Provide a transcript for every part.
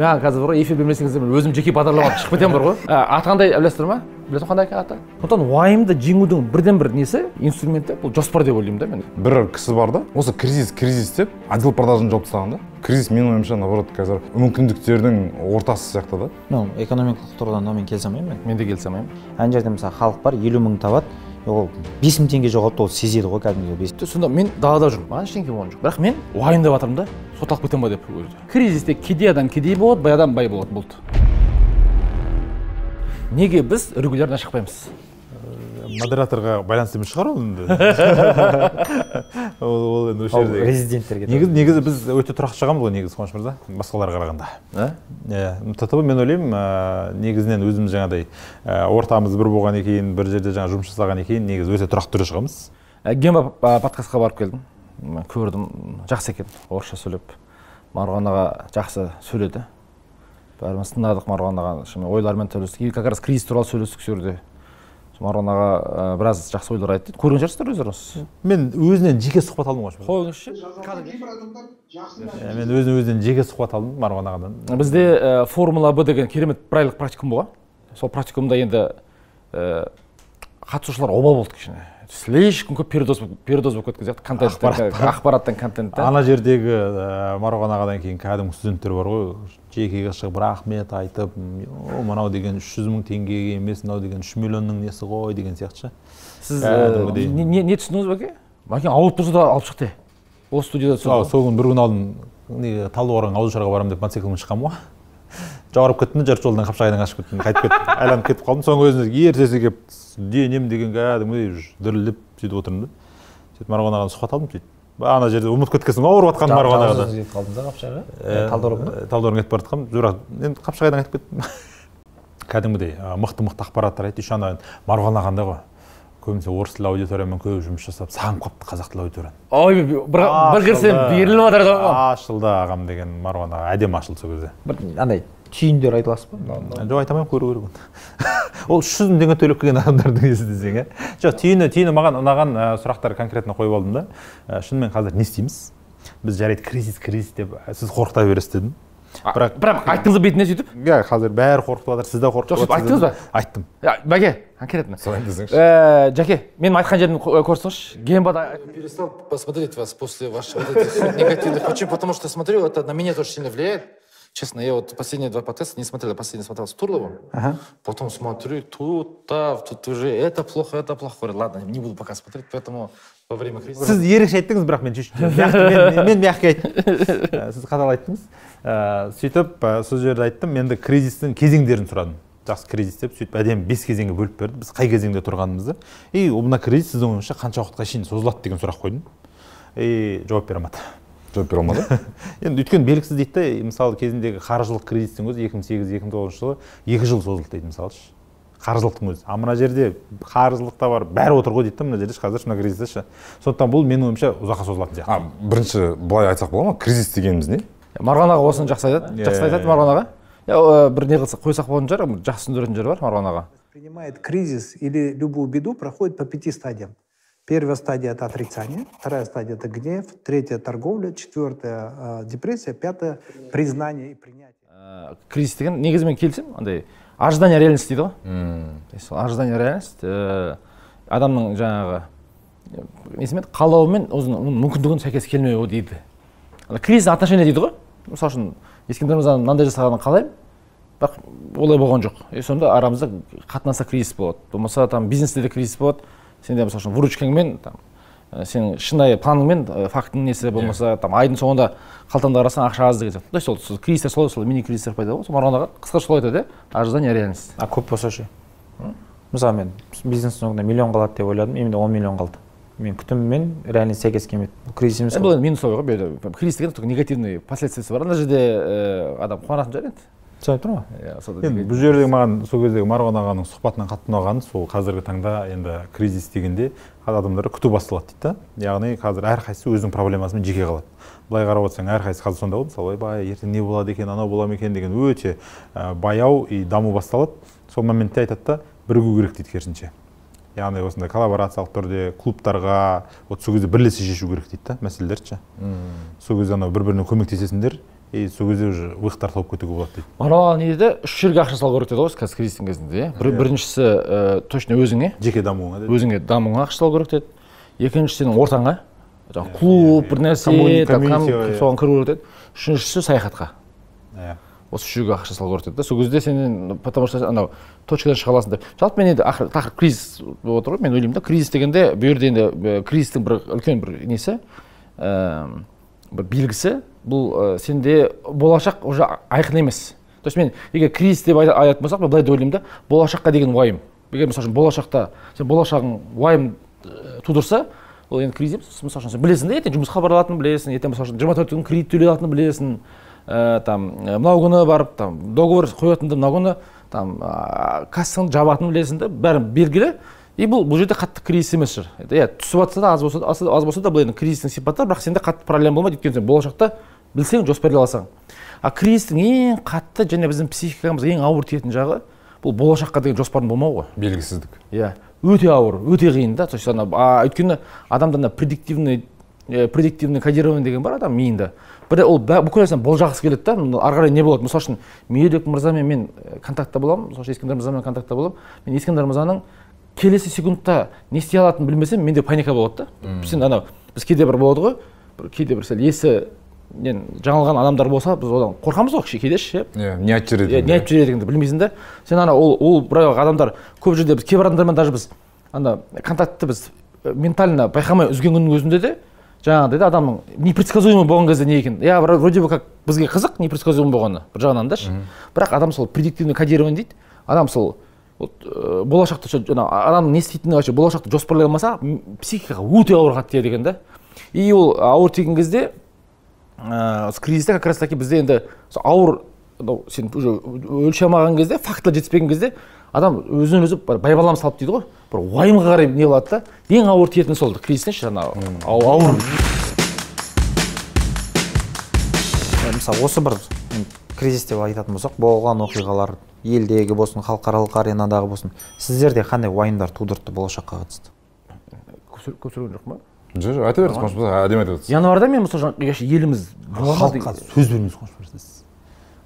маған қазір бар эфир бермесеңіздер мен өзім жеке бағдарлама шығып кетемін бар ғой ә, аты қандай білесіздер ма білесің қандай аты сондықтан уайымды жеңудің бірден бір несі инструменті бұл жоспар деп ойлаймын да мен бір кісі бар да осы кризис кризис деп отдел продажын жауып тастаған да кризис менің ойымша наоборот қазір мүмкіндіктердің ортасы сияқты да ну экономикалық тұрғыдан мен келісе алмаймын мен мен де келісе алмаймын ана жерде мысалы халық бар елу мың табады ол бес мың теңге жоғалтты ол сезеді ғой кәдімгідей сонда мен далада жүрмін маған ештеңе болған жоқ бірақ мен уайымдап жатырмын да сотталып кетемін ба деп өзі кризисте кедей адам кедей болады бай адам бай болады болды неге біз регулярно шықпаймыз модераторға байланысты емес шығар ол енді ол енді осы жерде резиденттерге негізі негізі біз өте тұрақты шығамыз ғой негізі қуаныш мырза басқаларға қарағанда иә мттб мен ойлаймын негізінен өзіміз жаңағыдай ортамыз бір болғаннан кейін бір жерде жаңа жұмыс жасағаннан кейін негізі өте тұрақты түрде шығамыз гема подкастқа барып келдім көрдім жақсы екен орысша сөйлеп марғұлан аға жақсы сөйледі бәріміз тыңдадық марғұлан ағаны шынымен ойлармен төлестік и как раз кризис туралы сөйлестік сол жерде марон аға біраз жақсы ойлар айтты көрген шығарсыздар өздеріңіз мен өзінен жеке сұхбат алдым ғой қойыңызшы мен өзін өзінен жеке сұхбат алдым марғұн ағадан бізде формула б деген керемет айлық практикум болған сол практикумда енді қатысушылар обал болды кішкене слишком көп передоз передоз болып кеткен сияқты контент ақпараттан контент ана жердегі ә, ағадан кейін кәдімгі студенттер бар ғой жекеге шығып рахмет айтып мынау деген үш жүз мың теңгеге емес мынау деген үш миллионның несі ғой деген сияқты ше сіз ә, э, не, түсіндіңіз бәке бәке ауырып тұрса да алып шықты осы студияда түсірді сол күні бір күн алдын неге талдықорған ауызашарға барамын деп мотоциклмен шыққанмын ғой жаурап кеттім да жарты жолдан қапшағайдан қашып кеттім қайтып кеттім айланып кетіп қалдым соның өзінде ертесі келіп денем деген кәдімгідей дірілдеп сөйтіп отырмын да сөйтіп марғұлан ағадан сұхбат алдым сөйтіп ана жерде ұмытып кеткенсің ауырып жатқаным бар ғой анағыда кетіп қалдым да қапшағайға э, ә, талдықорғанға э, кетіп бара жатқанмын бірақ енді қапшағайдан кетіп кеттім кәдімгідей мықты мықты ақпараттар айтты еще ана марғұлан ағанда ғой көбінесе орыс тілі аудиториямен көп жұмыс жасап сағынып қалыпты қазақ тілі аудиторияны ой бір кірсем беріліп жатыр ғой ашылды ағам деген марғұлан аға әдемі ашылды сол кезде бір андай түйіндер айта аласыз ба жоқ айта алмаймын көру керек оны ол үш жүз мың теңге төлеп келген адамдардың несін десең иә жоқ түйіні түйіні маған ұнаған сұрақтар конкретно қойып алдым да шынымен қазір не істейміз біз жарайды кризис кризис деп сіз қорқыта бересіз дедім бірақ бірақ айттыңыз ба бетіне сөйтіп иә қазір бәрі қорқытып жатыр де қорқытып жоқ айттыңыз ба айттым бәке конкретно сұрайын десеңізші жәке менің айтқан жерімді э, көрсеңізші гембада перестал посмотреть вас после ваших этих негативных почему потому что смотрю это на меня тоже сильно влияет Честно, я вот последние два подкаста не смотрел. Я последний смотрел с Турловым. Ага. Потом смотрю, тут, да, тут уже это плохо, это плохо. Говорю, ладно, не буду пока смотреть, поэтому во время кризиса... Сіз ерекше айттыңыз, бірақ мен мен мягкий айттым. Ә, сіз қатал айттыңыз. Ә, сөйтіп, ә, сол жерде айттым, мен де кризистің кезеңдерін сұрадым жақсы кризис деп сөйтіп әдемі бес кезеңге бөліп берді біз қай кезеңде тұрғанымызды и мына кризис сіздің ойыңызша қанша уақытқа шейін созылады деген сұрақ қойдым и жауап бере алмады жауап бере алмады енді өйткені белгісіз дейді да мысалы кезіндегі қаржылық кризистің өзі екі мың сегіз екі мың тоғызыншы жылы екі жыл созылды дейді шы қаржылықтың өзі ал мына жерде қаржылық та бар бәрі отыр ғой дейді да мына жерде қазір мына кризисте ше сондықтан бұл менің ойымша ұзаққа созылатын сияқты а бірінші былай айтсақ бола ма кризис дегеніміз не марғұлан аға осыны жақсы айтады жақсы айтады марғұлан аға бір не қылсақ қойсақ болатын шығар жақсы түсіндіретін жері бар марғұлан аға принимает кризис или любую беду проходит по пяти стадиям Первая стадия – это отрицание, вторая стадия – это гнев, третья – торговля, четвертая – депрессия, пятая – признание и принятие. кризис деген негізі мен келісемін андай ожидание реальности дейді ғой сол ожидание реальность э, адамның жаңағы несімен қалауы мен оның мүмкіндігін сәйкес келмеуі дейді кризис отношения дейді ғой мысалы үшін ескендір мырзаның мынандай жасағанын қалаймын бірақ олай болған жоқ и сонда арамызда қатынаста кризис болады болмаса там бизнесте де кризис болады сенде мысалы үшін выручкаңмен там э, сенің шынайы планыңмен э, фактінің несі иә. болмаса там айдың соңында қалтаңда қарасаң ақша аз деген сияқты то есть ол кризистер солай сол мини кризистер пайда болады сол аға қысқаша солай айтады иә ожидание реальность а көп болса ше мысалы мен бизнес соңында миллион қалады деп ойладым именно он миллион қалды мен күтіміммен реальность сәйкес келмеді бұл кризис емес э, бұл енді минус ғой кризис деген только негативный последствиясы бар ана жерде адам қуанатын шығар енді түсініп тұрмын ғой иә, енді бұл жерде маған сол кездегі марғұлан ағаның сұхбатынан қатты ұнағаны сол қазіргі таңда енді кризис дегенде адамдар күту басталады дейді да яғни қазір әрқайсысы өзінің проблемасымен жеке қалады былай қарап отырсаң әрқайсысы қазір сонда ғой мысалы ойбай ертең не болады екен анау бола ма екен деген өте ә, баяу и даму басталады сол моментте айтады да бірігу керек дейді керісінше яғни осындай коллаборациялық түрде клубтарға вот сол кезде бірлесе шешу керек дейді да мәселелерді ше сол кезде анау бір біріне көмектесесіңдер и сол кезде уже выход тартып кетуге болады дейді мынау не дейді үш жерге ақша салу керек деді ғой қазір кризистің кезінде иә, иә. біріншісі точно өзіңе жеке дамуыңа деді өзіңе дамуыңа ақша салу керек деді екіншісі сенің ортаңа иә, жаңағы клуб бір иә, нәрсе соған кіру керек деді үшіншісі саяхатқа иә осы үш жерге ақша салу керек деді да сол кезде сен потому что анау точкадан шыға аласың деп жалпы мен енді ақыр тақырып кризис болып отыр ғой мен ойлаймын да кризис дегенде бұл жерде енді кризистің бір үлкен бір несі ыыы бір белгісі бұл ә, сенде болашақ уже айқын емес то есть мен егер кризис деп айтатын болсақ мен былай деп ойлаймын да болашаққа деген уайым егер мысалы үшін болашақта сен болашағың уайым тудырса ол енді кризис емес мысалы үшін сен білесің да ертең жұмысқа бара алатынын білесің ертең мысалы үшін жиырма төрт күн кредит төлей алатынын білесің ә, там мынау күні барып там договор қоятыныңды мынау күні там ә, кассаңды жабатынын білесің да бәрі белгілі и бұл бұл жерде қатты кризис емес шығар иә түсіп жатса да аз болса аз болса да бұл енді кризистің сипаттары бірақ сенде қатты проблема болмайды өйткені сен болашақта білсең жоспарлай аласың а кризистің ең қатты және біздің психикамызға ең ауыр тиетін жағы бұл болашаққа деген жоспардың болмауы ғой белгісіздік иә өте ауыр өте қиын да то есть ана өйткені адамда ана предиктивный предиктивный кодирование деген бар адам миында бір ол бүкіл нәрсені болжағысы келеді да ары қарай не болады мысалы үшін мейірбек мырзамен мен контактта боламын мысалы үшін ескендар мырзамен контактта боламын мен ескендар мырзаның келесі секундта не істей алатынын білмесем менде паника болады да сен анау біз кейде бір болады ғой бір кейде бір сәл есінен жаңылған адамдар болса біз одан қорқамыз ғой кейде ше иә не айтып жібереді не айтып жіберетініңді білмейсің да сен ана ол ол бірақ адамдар көп жерде біз кейбір адамдармен даже біз ана контактты біз ментально байқамай үзген күннің өзінде де жаңағыдай да адамның непредсказуемый болған кезде не екенін иә вроде бы как бізге қызық непредсказуемый болғаны бір жағынан да ше бірақ адам сол предиктивный кодирование дейді адам сол вот э, болашақта жаңа адам не істейтінін вообще болашақты жоспарлай алмаса психикаға өте ауыр қатты тиеді екен да и ол ауыр тиген кезде ыыы э, кризисте как раз таки бізде енді ауыр сен уже өлшей алмаған кезде фактілер жетіспеген кезде адам өзін өзі байбалам салып дейді ғой бір уайымға қарай не қылады да ең ауыр тиетіні сол кризистен ше жаңағы ауыр мысалы осы бір кризис деп айтатын болсақ болған оқиғалар елдегі болсын халықаралық аренадағы болсын сіздерде қандай уайымдар тудыртты болашаққа қатысты көп сөйлеген жоқпын ба жоқ жоқ айта беріңіз қуанышбек әдемі айтып жатсыз январьда мен мысалы еліміз халыққа сөз бермей қуанышбек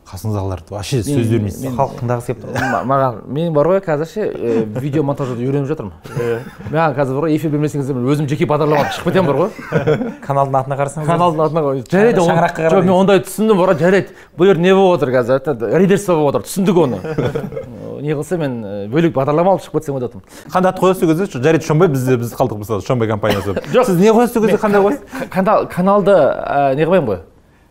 қасыңыздағыларды вообще сөз бермейсіз халық тыңдағысы келіп тұр маған мен бар ғой қазір ше э, видео монтажды үйреніп жатырмын маған қазір бар ғой эфир бермесеңіздер мен өзім жеке бағдарлама шығып кетемін бар ғой каналдың атына қарасаңыз каналдың атына жарайды шаңыраққа жоқ мен ондай түсіндім бар ғой жарайды бұл жерде не болып отыр қазір редерство болып отыр түсіндік оны не қылса мен э, бөлек бағдарлама алып шығып кетсем деп қандай ат қоясыз сол кезде жарайды шомбай бізде біз қалдық мысалы шомбай компаниясы жоқ сіз не қоясыз сол кезде қандай қоясыз каналды э, не қылмаймын ғой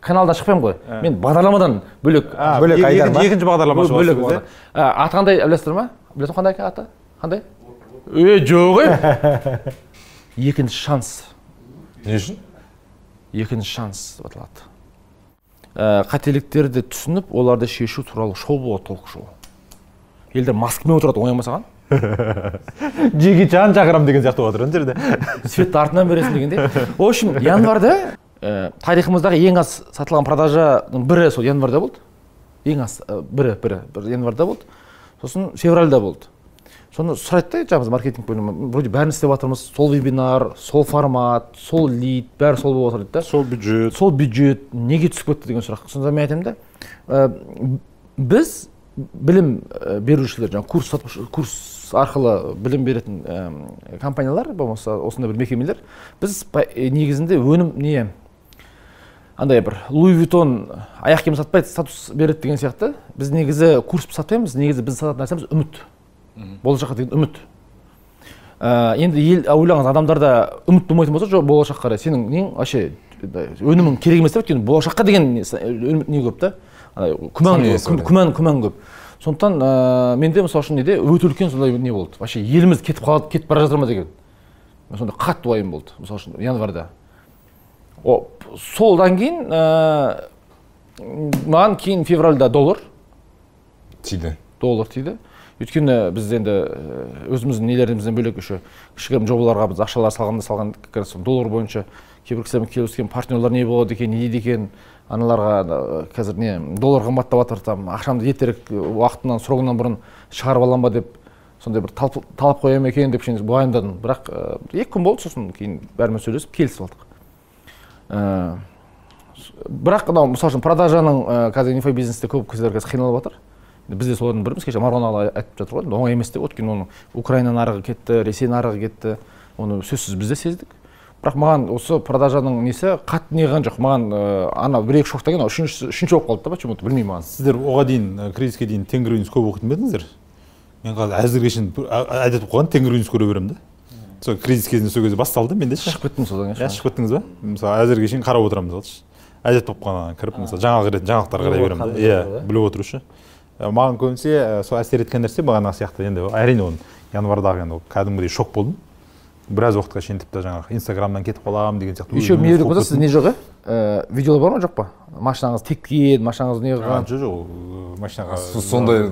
каналда шықпаймын ғой ә. мен бағдарламадан бөлек бөлек айдар екінші екінші бағдарлама бөлек аты қандай білесіздер ма білесің қандай аты қандай е жоқ ей екінші шанс не үшін екінші шанс деп аталады ә, қателіктерді түсініп оларды шешу туралы шоу болады толк шоу елдер маскамен отырады оңай ма саған джеки чан шақырамын деген сияқты болып жатыр ана жерде светті артынан бересің дегендей в общем январьда ә, тарихымыздағы ең аз сатылған продажаның бірі сол январьда болды ең аз э, бірі бірі бір январьда болды сосын февральда болды соны сұрайды да жаңағы маркетинг бөлімі вроде бәрін істеп жатырмыз сол вебинар сол формат сол лид бәрі сол болып жатыр дейді да сол бюджет сол бюджет неге түсіп кетті деген сұрақ сонда мен айтамын да э, біз білім берушілер жаңағы курс курс арқылы білім беретін ә, компаниялар болмаса осындай бір мекемелер біз негізінде өнім не андай бір луи витон аяқ киім сатпайды статус береді деген сияқты біз негізі курс сатпаймыз негізі біз сататын нәрсеміз үміт болашаққа деген үміт ә, енді ел ә, ойлаңыз адамдарда үміт болмайтын болса жоқ болашаққа қарай сенің нең вообще өнімің керек емес деп өйткені болашаққа деген не, не көп та күмән күмән күмән көп сондықтан ә, менде мысалы үшін неде өте үлкен сондай не болды вообще еліміз кетіп қалады кетіп бара жатыр ма деген сондай қатты уайым болды мысалы үшін январьда солдан кейін маған кейін февральда доллар тиді доллар тиді өйткені біз енді өзіміздің нелерімізден бөлек еще кішігірім жобаларға біз ақшалар салғанда салған как раз доллар бойынша кейбір кісілермен келіскен партнерлар не болады екен не дейді екен аналарға қазір не доллар қымбаттап жатыр там ақшамды ертерек уақытынан срогынан бұрын шығарып алам ба деп сондай бір талап қоя екен деп кішкене уайымдадым бірақ екі күн болды сосын кейін бәрімен сөйлесіп келісіп алдық ә, бірақ мынау мысалы үшін продажаның ә, қазір инфобизнесте көп кісілер қазір қиналып жатыр біз де солардың біріміз кеше марғұлан аға айтып жатыр ғой оңай емес деп өйткені оның украина нарығы кетті ресей нарығы кетті оны сөзсіз біз де сездік бірақ маған осы продажаның несі қатты не қылған жоқ маған ә, э, ана бір екі шоктан кейін үшінші үшінші болып қалды да почему то білмеймін маған сіздер оған дейін кризиске дейін тенгринюс көп оқитын ба едіңіздер мен қазір әзірге шейін әдет болып қойған тенгринюс көре беремін да сол кризис кезінде сол кезде басталды менде шығып кеттім содан иә шығып кеттіңіз ба мысалы әзірге шейін қарап отырамын мысалы әдет болып қалған кіріп мысалы жаңалық ретінде жаңалықтар қарай беремін иә біліп отыру үшін маған көбінесе сол әсер еткен нәрсе бағанағы сияқты енді әрине оны январдағы енді кәдімгідей шок болдым біраз уақытқа шейін тіпті жаңағы инстаграмнан кетіп қаламын деген сияқты еще мерейлік болса сізде не жоқ иә видеолар бар ма жоқ па машинаңыз тепкен машинаңыз не қылған жоқ жоқ машинаға сондай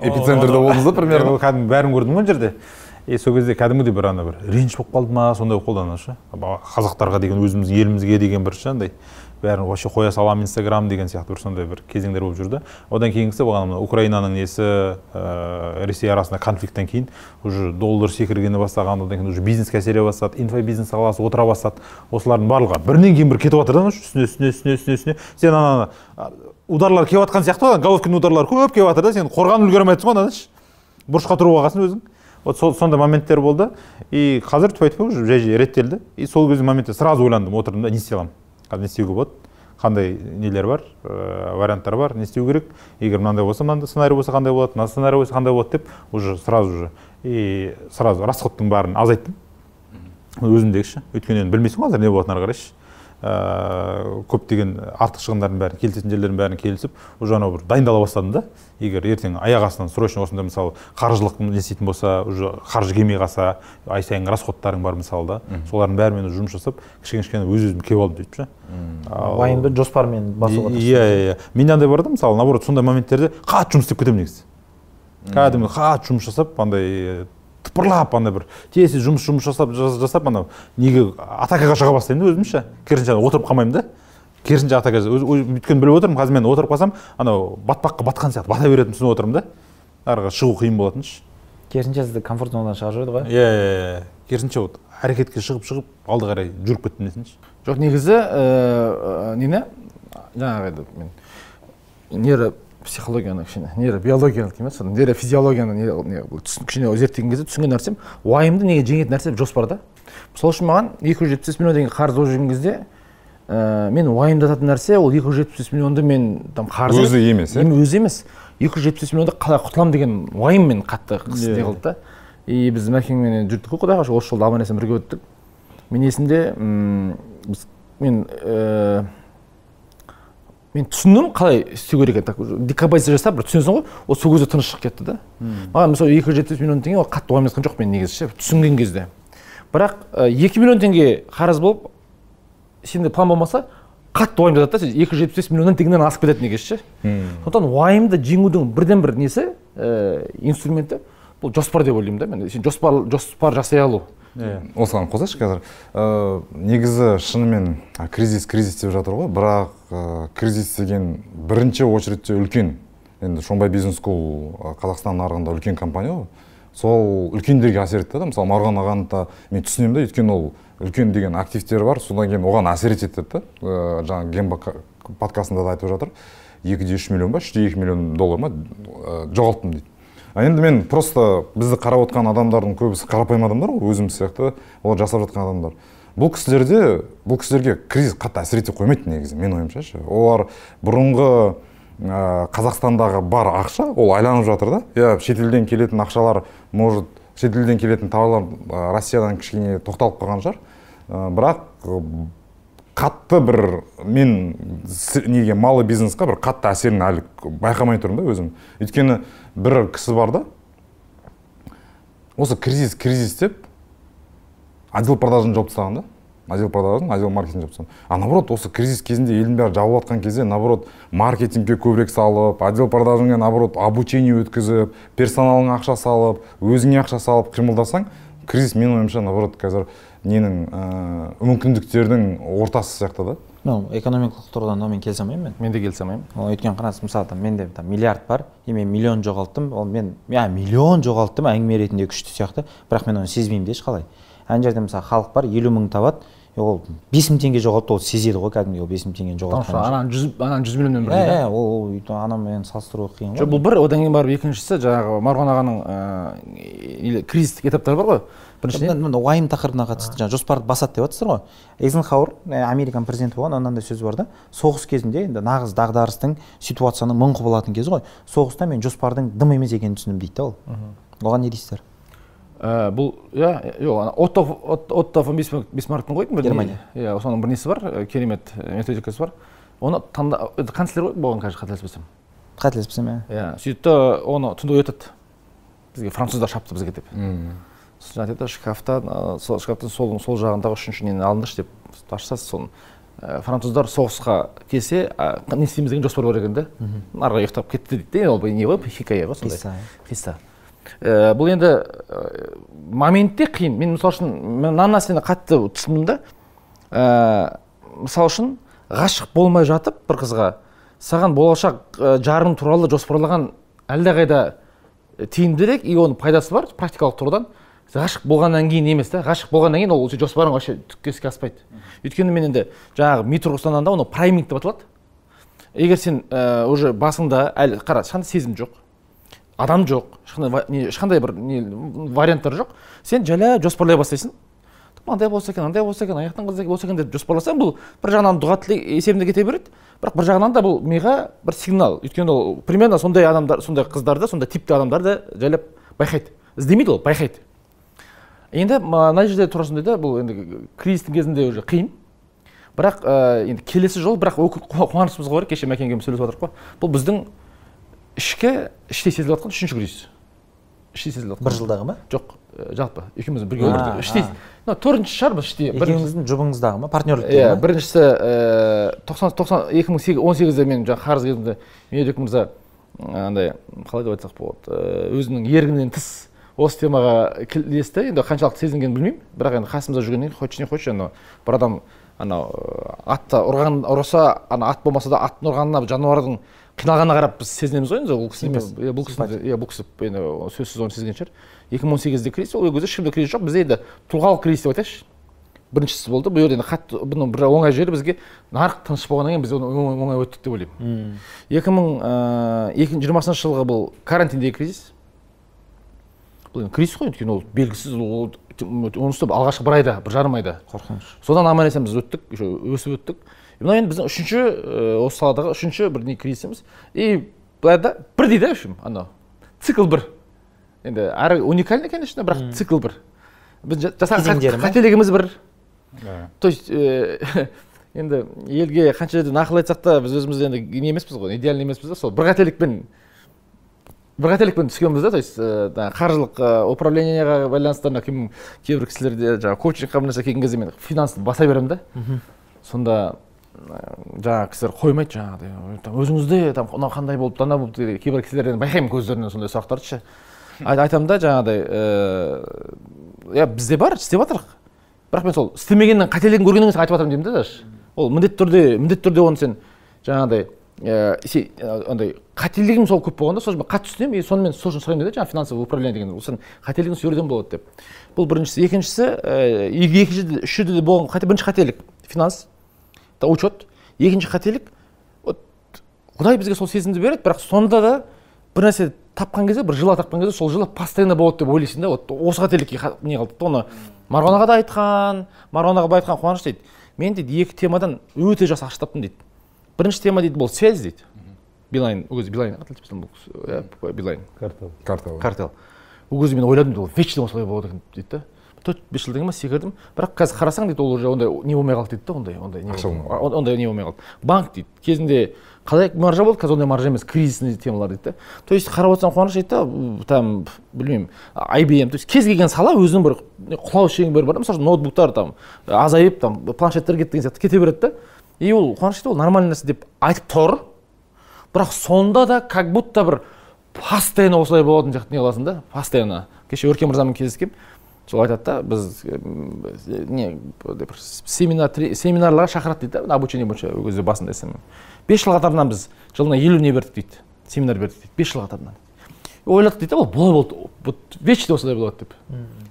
эпицентрде болдыңыз да примерно кәдімгі бәрін көрдім ғой жерде и сол кезде кәдімгідей бір ана бір реніш болып қалды ма сондай болып қалды ана ше қазақтарға деген өзіміздің елімізге деген бір ше андай бәрін вообще қоя саламын инстаграм деген сияқты бір сондай бір кезеңдер болып жүрді одан кейінгісі болған мына украинаның несі ә, ресей арасында конфликттен кейін уже доллар секіргені бастаған одан кейін уже бизнеске әсер бастады инфобизнес саласы отыра бастады осылардың барлығы бірінен кейін бір кетіп жатыр да үстіне үстіне үстіне үстіне үстіне сен ана ударлар келіп жатқан сияқты ғой головкин ударлары көп келіп жатыр да сен қорғанып үлгере алмай жатсың ғой ананы бұрышқа тұрып алғансың өзің вот сол сондай моменттер болды и қазір түп айтпай уже жай реттелді и сол кезде моментте сразу ойландым отырдым да не істей аламын қазір не істеуге болады қандай нелер бар ә, варианттар бар не істеу керек егер мынандай болса мынандай сценарий болса қандай болады мына сценарий болса қандай болады деп уже сразу же и сразу расходтың барын азайттым өзімдегіші өйткені енді білмейсің ғой қазір не болатынын ары қарайшы ә, көптеген артық шығындардың бәрін келісетін жерлердің бәрін келісіп уже анау бір дайындала бастадым да егер ертең аяқ астынан срочно осындай мысалы қаржылық не істейтін болса уже қаржы келмей қалса ай сайын расходтарың бар мысалы да солардың бәрімен жұмыс жасап кішкене кішкене өз өзім келіп алдым сөйтіп ше уайымды жоспармен басуға иә иә менде андай бар да мысалы наоборот сондай моменттерде қатты жұмыс істеп кетемін негізі кәдімгі қатты жұмыс жасап андай тыпырлап андай бір тез тез жұмыс жұмыс жасап жасап анау неге атакаға шыға бастаймын да өзім ше керісінше отырып қалмаймын да керісінше атака өйткені біліп отырмын қазір мен отырып қалсам анау батпаққа батқан сияқты бата беретінін түсініп отырмын да қарай шығу қиын болатын ше керісінше сізді комфорт зонадан шығарып жібереді ғой иә, иә иә иә керісінше вот әрекетке шығып шығып алды қарай жүріп кеттім десеңші жоқ негізі ыыы нені жаңағы енді мен нейро психологияны кішкене нейробиологияны ма э, сол нейрофизиологияны кішкене зерттеген кезде түсінген нәрсем уайымды неге жеңетін нәрсе жоспар да сол үшін маған екі жүз жетпіс бес миллион деген қарыз болып жүрген кезде ә, мен уайымдататын нәрсе ол екі жүз жетпіс бес миллионды мен там қарыз өзі емес иә өзі емес екі жүз жетпіс бес миллионды қалай құтыламын деген уайым мен қатты иә. не қылды да и біз мәкеңмен жүрдік қой құдайға шүкір осы жолды аман есен бірге өттік мен есімде біз мен мен түсіндім қалай істеу керек еді так декомпозиция жасап бір түсінесің ғой ол сол кезде тыныш шығып кетті да маған мысалы екі жүз жетпіс миллион теңге ол қатты жатқан жоқ мен негізі ше түсінген кезде бірақ екі миллион теңге қарыз болып сенде план болмаса қатты уайымдатады да сөйтіп екі жүз жетпіс бес миллионнан теңгеден асып кетеді негізі ше сондықтан уайымды жеңудің бірден бір несі ә, инструменті бұл жоспар деп ойлаймын да мен сен жоспар жоспар жасай алу осыған қосайыншы қазір э, негізі шынымен кризис кризис деп жатыр ғой бірақ ә, кризис деген бірінші очередьте үлкен енді шомбай бизнес скул қазақстан нарығында үлкен компания ғой сол үлкендерге әсер етті да мысалы марғұлан ағаны да мен түсінемін да өйткені ол үлкен деген активтері бар содан кейін оған әсер етеді деді да э, жаңағы гемба подкастында да айтып жатыр екі де үш миллион ба үш екі миллион доллар ма жоғалттым дейді енді мен просто бізді қарап отқан адамдардың көбісі қарапайым адамдар ғой өзіміз сияқты олар жасап жатқан адамдар бұл кісілерде бұл кісілерге кризис қатты әсер ете қоймайды негізі менің ойымша ше олар бұрынғы ә, қазақстандағы бар ақша ол айланып жатыр да иә шетелден келетін ақшалар может шетелден келетін тауарлар ә, россиядан кішкене тоқталып қалған шығар бірақ қатты бір мен неге малы бизнесқа бір қатты әсерін әлі байқамай тұрмын да өзім өйткені бір кісі бар да осы кризис кризис деп отдел продажын жауып тастаған да отдел продажын отдел маркетинг жауып тастаған а наоборот осы кризис кезінде елдің бәрі жабылып жатқан кезде наоборот маркетингке көбірек салып отдел продажыңа наоборот обучение өткізіп персоналыңа ақша салып өзіңе ақша салып қимылдасаң кризис менің ойымша наоборот қазір ненің ә, мүмкіндіктердің ортасы сияқты да ну экономикалық тұрғыдан онымен келісе алмаймын мен мен де келісе алмаймын ол өйткені қараңыз мысалы там менде там миллиард бар и мен миллион жоғалттым ол мен я миллион жоғалттым әңгіме ретінде күшті сияқты бірақ мен оны сезбеймін де ешқалай ана жерде мысалы халық бар елу мың табады ол бес мың теңге жоғалтты ол сезеді ғой кәдімгідей ол бес мың теңгені жоғалтқан ананы жүз ананы жүз миллионмен бір иә ол анамен салыстыру қиын ғой жоқ бұл бір одан кейін барып екіншісі жаңағы марғұлан ағаның ыыы кризистік этаптары бар ғой біріншіден мына уайым тақырыбына қатысты жаңағы жоспарды басады деп жатсыздар ғой эйзенхауэр э, американың президенті болған мынандай сөз бар да соғыс кезінде енді нағыз дағдарыстың ситуацияның мың құбылатын кезі ғой соғыста мен жоспардың дым емес екенін түсіндім дейді да ол оған не дейсіздер ә, бұл иә жоқ отто отто фон бисмарктың ғой германия иә соның бір несі бар э, керемет э, методикасы бар оны таңда канцлер ғой болған қазір қателеспесем қателеспесем иә иә да оны түнде оятады бізге француздар шапты бізге деп сосын айтады шкафтан сол шкафтың сол сол жағындағы үшінші нені алыңдаршы деп ашса соны э, француздар соғысқа келсе не істейміз деген жоспар бар екен да ары қарай ұйықтап кетті дейді де ол не ғой хикая ғой сондай қисса э, бұл енді э, моментте қиын мен мысалы үшін мына нәрсені қатты түсіндім да мысалы үшін ғашық болмай жатып бір қызға саған болашақ жарың туралы жоспарлаған әлдеқайда тиімдірек и оның пайдасы бар практикалық тұрғыдан ғашық болғаннан кейін емес та ғашық болғаннан кейін ол уже жоспарың вообще түкке іске аспайды өйткені мен енді жаңағы ми тұрғысынан да оны прайминг деп аталады егер сен ә, уже басыңда әлі қара ешқандай сезім жоқ адам жоқ ешқандай бір не варианттар жоқ сен жайлап жоспарлай бастайсың мынандай болса екен андай болса екен аяқтан қызы болса екен деп жоспарласаң бұл бір жағынан дұға тілек э, есебінде кете береді бірақ бір жағынан да бұл миға бір сигнал өйткені ол примерно сондай адамдар сондай қыздарды сондай типті адамдарды жайлап байқайды іздемейді ол байқайды енді мына жерде тура да бұл енді кризистің кезінде уже қиын бірақ ә, енді келесі жол бірақ қуанышымызға орай кеше мәкен екеуміз сөйлесіп жатырмық қой бұл біздің ішкі іштей сезіліп жатқан үшінші кризис іштей сезіліп жатқан бір жылдағы ма жоқ э, жалпы екеуміз бірге өмірде іштей мына төртінші шығармыз іштей екеуіңіздің жұбыңыздағы ма партнерлік иә біріншісі э, тоқсан тоқсан екі мың сегіз он сегізде мен жаңағы қарыз кезімде медик мырза андай қалай деп айтсақ болады өзінің еркінен тыс осы темаға келесіз енді қаншалықты сезінгенін білмеймін бірақ енді қасымызда жүргеннен кейін хочешь не хочешь анау бір адам анау э, атты ұрған ұрса ана ат болмаса да аттың ұрғанына жануардың қиналғанына қарап біз сезінеміз ғой енді ол кісі иә бұл кісі иә бұл кісі енді сөзсіз оны сезген шығар екі мың он сегізде кризис ол кезде ешкімде кризис жоқ бізде енді тұлғалық кризис деп айтайықшы біріншісі болды бұл жерде енді қатты бұның бір оңай жері бізге нарық тыныш болғаннан кейін біз оны оңай өттік деп ойлаймын екі мың э, екі жиырмасыншы жылғы бұл карантиндегі кризис бұл енді кризис қой өйткені ол белгісіз ол оны алғашқы бір айда бір жарым айда қорқыныш содан аман есен біз өттік еще өсіп өттік мына енді біздің үшінші э, осы саладағы үшінші бір не кризисіміз и былай да бірдей да в общем анау цикл бір енді әрі уникальный конечно бірақ цикл бір біз жасаған қателігіміз бір ә. то есть э, енді елге қанша жерден ақыл айтсақ та біз өзіміз енді не емеспіз ғой идеальный емеспіз да сол бір қателікпен бір қателікпен түскенбіз да то есть э, қаржылық э, управлениеға байланысты кім кейбір кісілерде жаңағы коучингқа бір нәрсе келген кезде мен финансты баса беремін да сонда э, жаңағы кісілер қоймайды жаңағыдай өзіңізде там мынау қандай болыпты анау болыпты кейбір кісілерден байқаймын көздерінен сондай сұрақтарды ше айтамын да жаңағыдай иә бізде бар істеп жатырық бірақ мен сол істемегеннің қателігін көргеннен кейін айтып жатырмын деймін да даже ол міндетті түрде міндетті түрде оны сен жаңағыдай сен андай қателігім сол көп болғанда сол қатты түсінемін и сонымен сол үшін сұраймын деді жаңағы финансовое управление деген ол сенің қателігің сол жерден болады деп бұл біріншісі екіншісі жерде үш жерде де болған қате бірінші қателік финанс учет екінші қателік вот құдай бізге сол сезімді береді бірақ сонда да бір нәрсе тапқан кезде бір жылы тапқан кезде сол жылы постоянно болады деп ойлайсың да вот осы қателікке не қалды оны марғонаға аға да айтқан марғұлан аға былай айтқан қуаныш дейді мен дейді екі темадан өте жақсы ақша таптым дейді бірінші тема дейді бұл связь дейді билайн ол кезде билайн билайн картел картел картел ол кезде мен ойладым ол вечно осылай болады екен дейді да төрт бес жылдан кейін ба секірдім бірақ қазір қарасаң дейді ол уже ондай не болмай қалды дейді да ондай ондай не ондай не болмай қалды банк дейді кезінде қалай маржа болды қазір ондай маржа емес кризисный темалар дейді да то есть қарап отырсаң қуаныш дейді да там білмеймін ibm то есть кез келген сала өзінің бір құлау шеңбері бар да мысалы үшін ноутбуктар там азайып там планшеттер кетті деген сияқты кете береді да и ол қуанышты ол нормальный нәрсе деп айтып тұр бірақ сонда да как будто бір постоянно осылай болатын сияқты не қыласың да постоянно кеше өркен мырзамен кездескенмін сол айтады да біз не бір семинар семинарларға шақырады дейді да обучение бойынша ол кезде басында бес жыл қатарынан біз жылына елу не бердік дейді семинар бердік дейді бес жыл қатарынан ойладық дейді да ол былай болды вот вечно осындай болады деп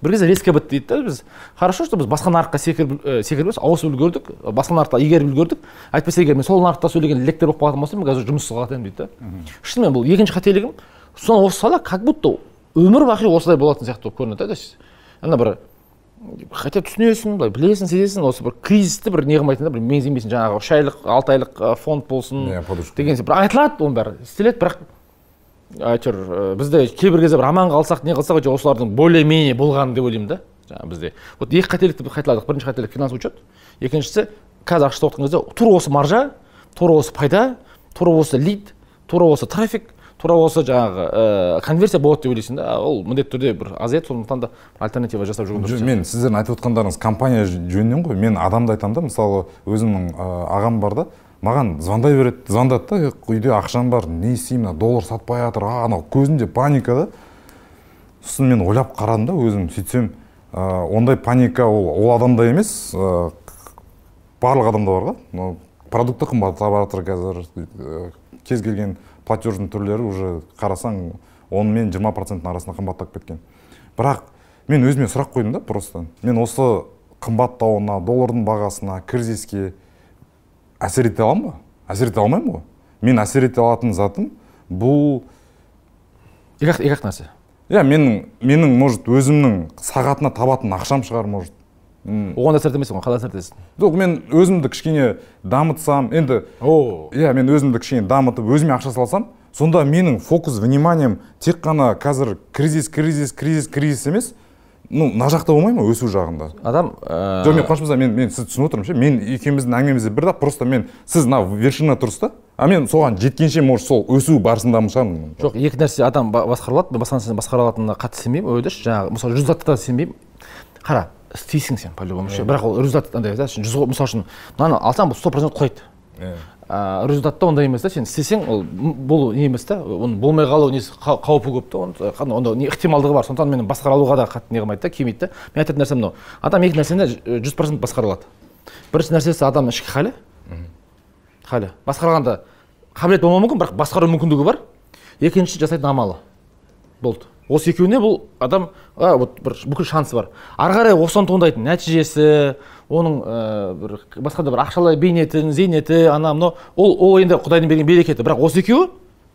бір кезде резко бітті дейді да біз хорошо что біз басқа нарыққа секіріп секіріп емес ауысып үлгердік басқа нарықта игеріп үлгердік әйтпесе егер мен сол нарықта сөйлеген лектор болып қалатын болсам мен қазір жұмыссыз қалатын едім дейді да шынымен бұл екінші қателігім соны осы сала как будто өмір бақи осылай болатын сияқты болып көрінеді да ана бір хотя түсінесің былай білесің сезесің осы бір кризисті бір не қылмайтын да бір меңземейсің жаңағы үш айлық алты айлық фонд болсын иә, деген сияқты бір айтылады оның бәрі істеледі бірақ әйтеуір э, бізде кейбір кезде бір аман қалсақ не қылсақ әйтеуір осылардың более менее болғаны деп ойлаймын да жаңағы бізде вот екі қателікті біз қайталадық бірінші қателік финансовый учет екіншісі қазір ақша тоқтаған кезде тура осы маржа тура осы пайда тура осы лид тура осы трафик тура осы жаңағы ә, конверсия болады деп ойлайсың да ол міндетті түрде бір азаяды сондықтан да альтернатива жасап жүрген дұрыс мен сіздердің айтып отқандарыңыз компания жөнінен ғой мен адамды айтамын да мысалы өзімнің э, ағам бар да маған звондай береді звондады да үйде ақшам бар не істеймін мына доллар сатпай жатыр а анау көзінде паника да сосын мен ойлап қарадым да өзім сөйтсем ә, ондай паника ол ол адамда емес ә, барлық адамда бар ғой но продукты қымбаттап жатыр қазір кез келген платеждың түрлері уже қарасаң он мен жиырма проценттің арасында қымбаттап кеткен бірақ мен өзіме сұрақ қойдым да просто мен осы қымбаттауына доллардың бағасына кризиске әсер ете аламын ба әсер ете алмаймын ғой мен әсер ете алатын затым бұл екі ақ нәрсе иә менің менің может өзімнің сағатына табатын ақшам шығар может оған да әсер етемейсің ғой қалай әсер етесің жоқ мен өзімді кішкене дамытсам енді о иә мен өзімді кішкене дамытып өзіме ақша салсам сонда менің фокус вниманием тек қана қазір кризис кризис кризис кризис емес ну мына жақта болмай ма өсу жағында адам ә... жоқ мен қуаныш мырза мен, мен сізді түсініп отырмын ше мен екеуміздің әңгімемізде бір да просто мен сіз мына вершина тұрсыз да а мен соған жеткенше может сол өсу барысындамын шығармын жоқ екі нәрсе адам басқара алады басқа нәрсені басқара алатынына қатты сенбеймін ойлашы жаңағы мысалы жүз затты да сенбеймін қара істейсің сен по любому ше э. бірақ ол результат андай да жүз мысалы үшін мынаны алсаң бұл сто процент құлайды э ә, результатта ондай емес та сен істесең ол бұл не емес та оның болмай қалу несі қаупі көп та онда не ықтималдығы бар сондықтан мені басқара алуға да қатты не қылмайды да келмейді да мен айтатын нәрсем мынау адам екі нәрсені жүз процент басқара алады бірінші нәрсесі адамның ішкі халі халі басқарғанда қабілет болмауы мүмкін бірақ басқару мүмкіндігі бар екінші жасайтын амалы болды осы екеуіне бұл адам а, вот бір бүкіл шансы бар ары қарай осыдан туындайтын нәтижесі оның ә, бір басқа да бір ақшалай бейнетін зейнеті ана мынау ол ол енді құдайдың берген берекеті бірақ осы екеуі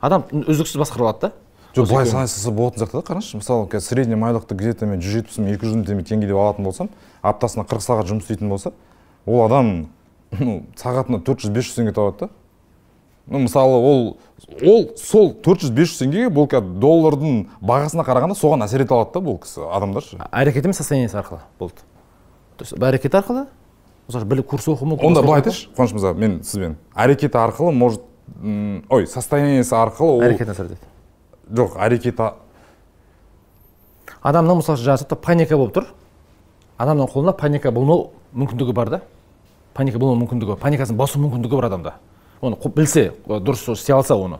адам үздіксіз басқара алады да жоқ былай салыстырса болатын сияқты да қараңызшы мысалы қазір средний майлықты где то мен жүз жетпіс мың екі жүз мың теңге деп алатын болсам аптасына қырық сағат жұмыс істейтін болса ол адам ну сағатына төрт жүз бес жүз теңге табады да ну мысалы ол ол сол 400-500 теңгеге бұл қазір доллардың бағасына қарағанда соған әсер ете алады да бұл кісі адамдар ше емес состояниесі арқылы болды то есть әрекет арқылы мысалы біліп курс оқу мүмкін онда былай айтайыншы қуаныш мырза мен сізбен әрекеті арқылы может ой состояниесі арқылы ол әрекет әсер етеді жоқ әрекет адамның мысалы жаңағы паника болып тұр адамның қолында паника болмау мүмкіндігі бар да паника болмау мүмкіндігі паникасын басу мүмкіндігі бар адамда оны білсе дұрыс істей алса оны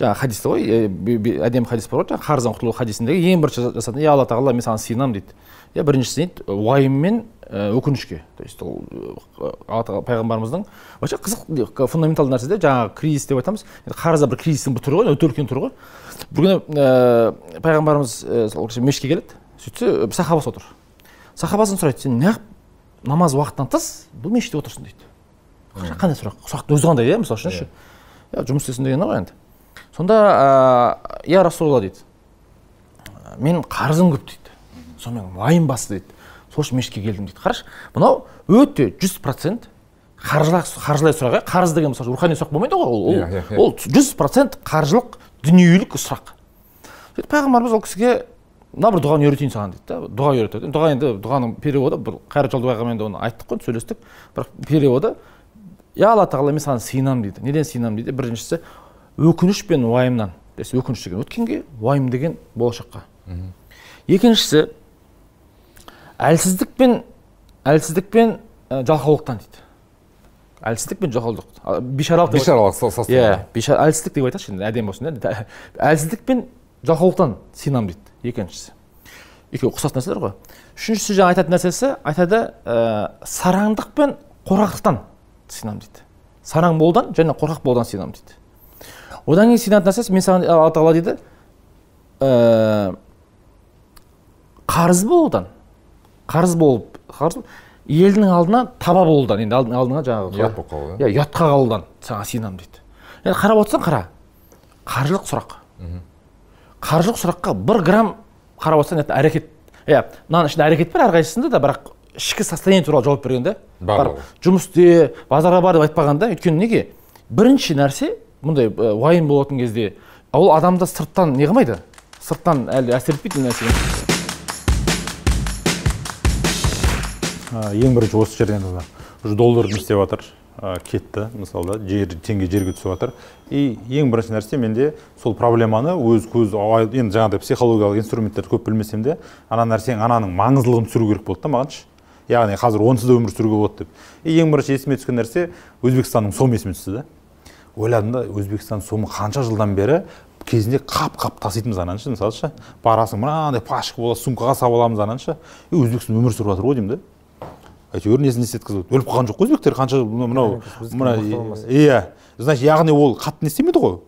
жаңағы хадисте ғой әдемі хадис бар ғой жаңағы қарыздан құтылу хадисіндегі ең бірінші жасатын я алла тағала мен саған сыйынамын дейді иә біріншісі не дейді уайым мен өкінішке то есть ол пайғамбарымыздың вообще қызық фундаменталды нәрсе де жаңағы кризис деп айтамыз қарызда бір кризистің бір түрі ғой өте үлкен түрі ғой бір күні пайғамбарымыз ә, мешітке келеді сөйтсе сахабасы отыр сахабасын сұрайды сен неғып намаз уақытынан тыс бұл мешітте отырсың дейді қандай сұрақ сұрақты өзі қандай иә мысалы үшін иә жұмыс істесін дегені ғой енді сонда иә расулалла дейді мен қарызым көп дейді сонымен уайым басты дейді сол үшін мешітке келдім дейді қарашы мынау өте жүз процент қаржылай сұрақ иә қарыз деген мысалы үшін рухани сұрақ болмайды ғой ол ол жүз процент қаржылық дүниелік сұрақ сөйтіп пайғамбарымыз ол кісіге мына бір дұғаны үйретейін саған дейді да дұға үйретеді дұға енді дұғаның переводы бір қайрат жолдыбайға мен оны айттық қой сөйлестік бірақ переводы я алла тағала мен саған сыйынамын дейді неден сыйынамын дейді біріншісі өкініш пен уайымнан то өкініш деген өткенге уайым деген болашаққа екіншісі әлсіздік пен әлсіздік пен ә, жалқаулықтан дейді әлсіздік пен жалқаулық бишаралық бишаралық иә бишар әлсіздік деп айтайықшы енді әдемі болсын әлсіздік пен жалқаулықтан сыйынамын дейді екіншісі екеуі ұқсас нәрселер ғой үшіншісі жаңа айтатын нәрсесі айтады ә, сараңдық пен қорақтықтан сынамын дейді сараң болдан және қорқақ болдан сынамын дейді одан кейін сынатын нәрсесі мен саған алла тағала дейді ә, қарыз болудан қарыз болып қарыз елдің алдына таба болудан енді алдыңа жаңағы ұят болып қалу иә ұятқа қалудан саған сынамын дейді енді қарап отырсаң қара қаржылық сұрақ қаржылық сұраққа бір грамм қарап отырсаң әрекет иә мынаның ішінде әрекет бар әрқайсысында да бірақ ішкі состояние туралы жауап берген да бар жұмыс істе базарға бар деп айтпаған да өйткені неге бірінші нәрсе мұндай уайым болатын кезде ол адамды сырттан не қылмайды сырттан әлі әсер етпейді ол нәрсе ең бірінші осы жерден уже доллар жұмыс істеп жатыр кетті мысалы жер теңге жерге түсіп жатыр и ең бірінші нәрсе менде сол проблеманы өз көз енді жаңағыдай психологиялық инструменттерді көп білмесем де ана нәрсенің ананың маңыздылығын түсіру керек болды да яғни қазір онсыз да өмір сүруге болады деп и ең бірінші есіме түскен нәрсе өзбекстанның сомы есіме түсті да ойладым да өзбекстан сомы қанша жылдан бері кезінде қап қап таситынбыз ананы ше мысалы ше барасың мынандай пачка болады сумкаға салып аламыз ананы ше и өзбекстан өмір сүріп жатыр ғой деймін да әйтеуір несін есеткізіп өліп қалған жоқ қой өзбектер қанша мынау мына иә значит яғни ол қатты не істемейді ғой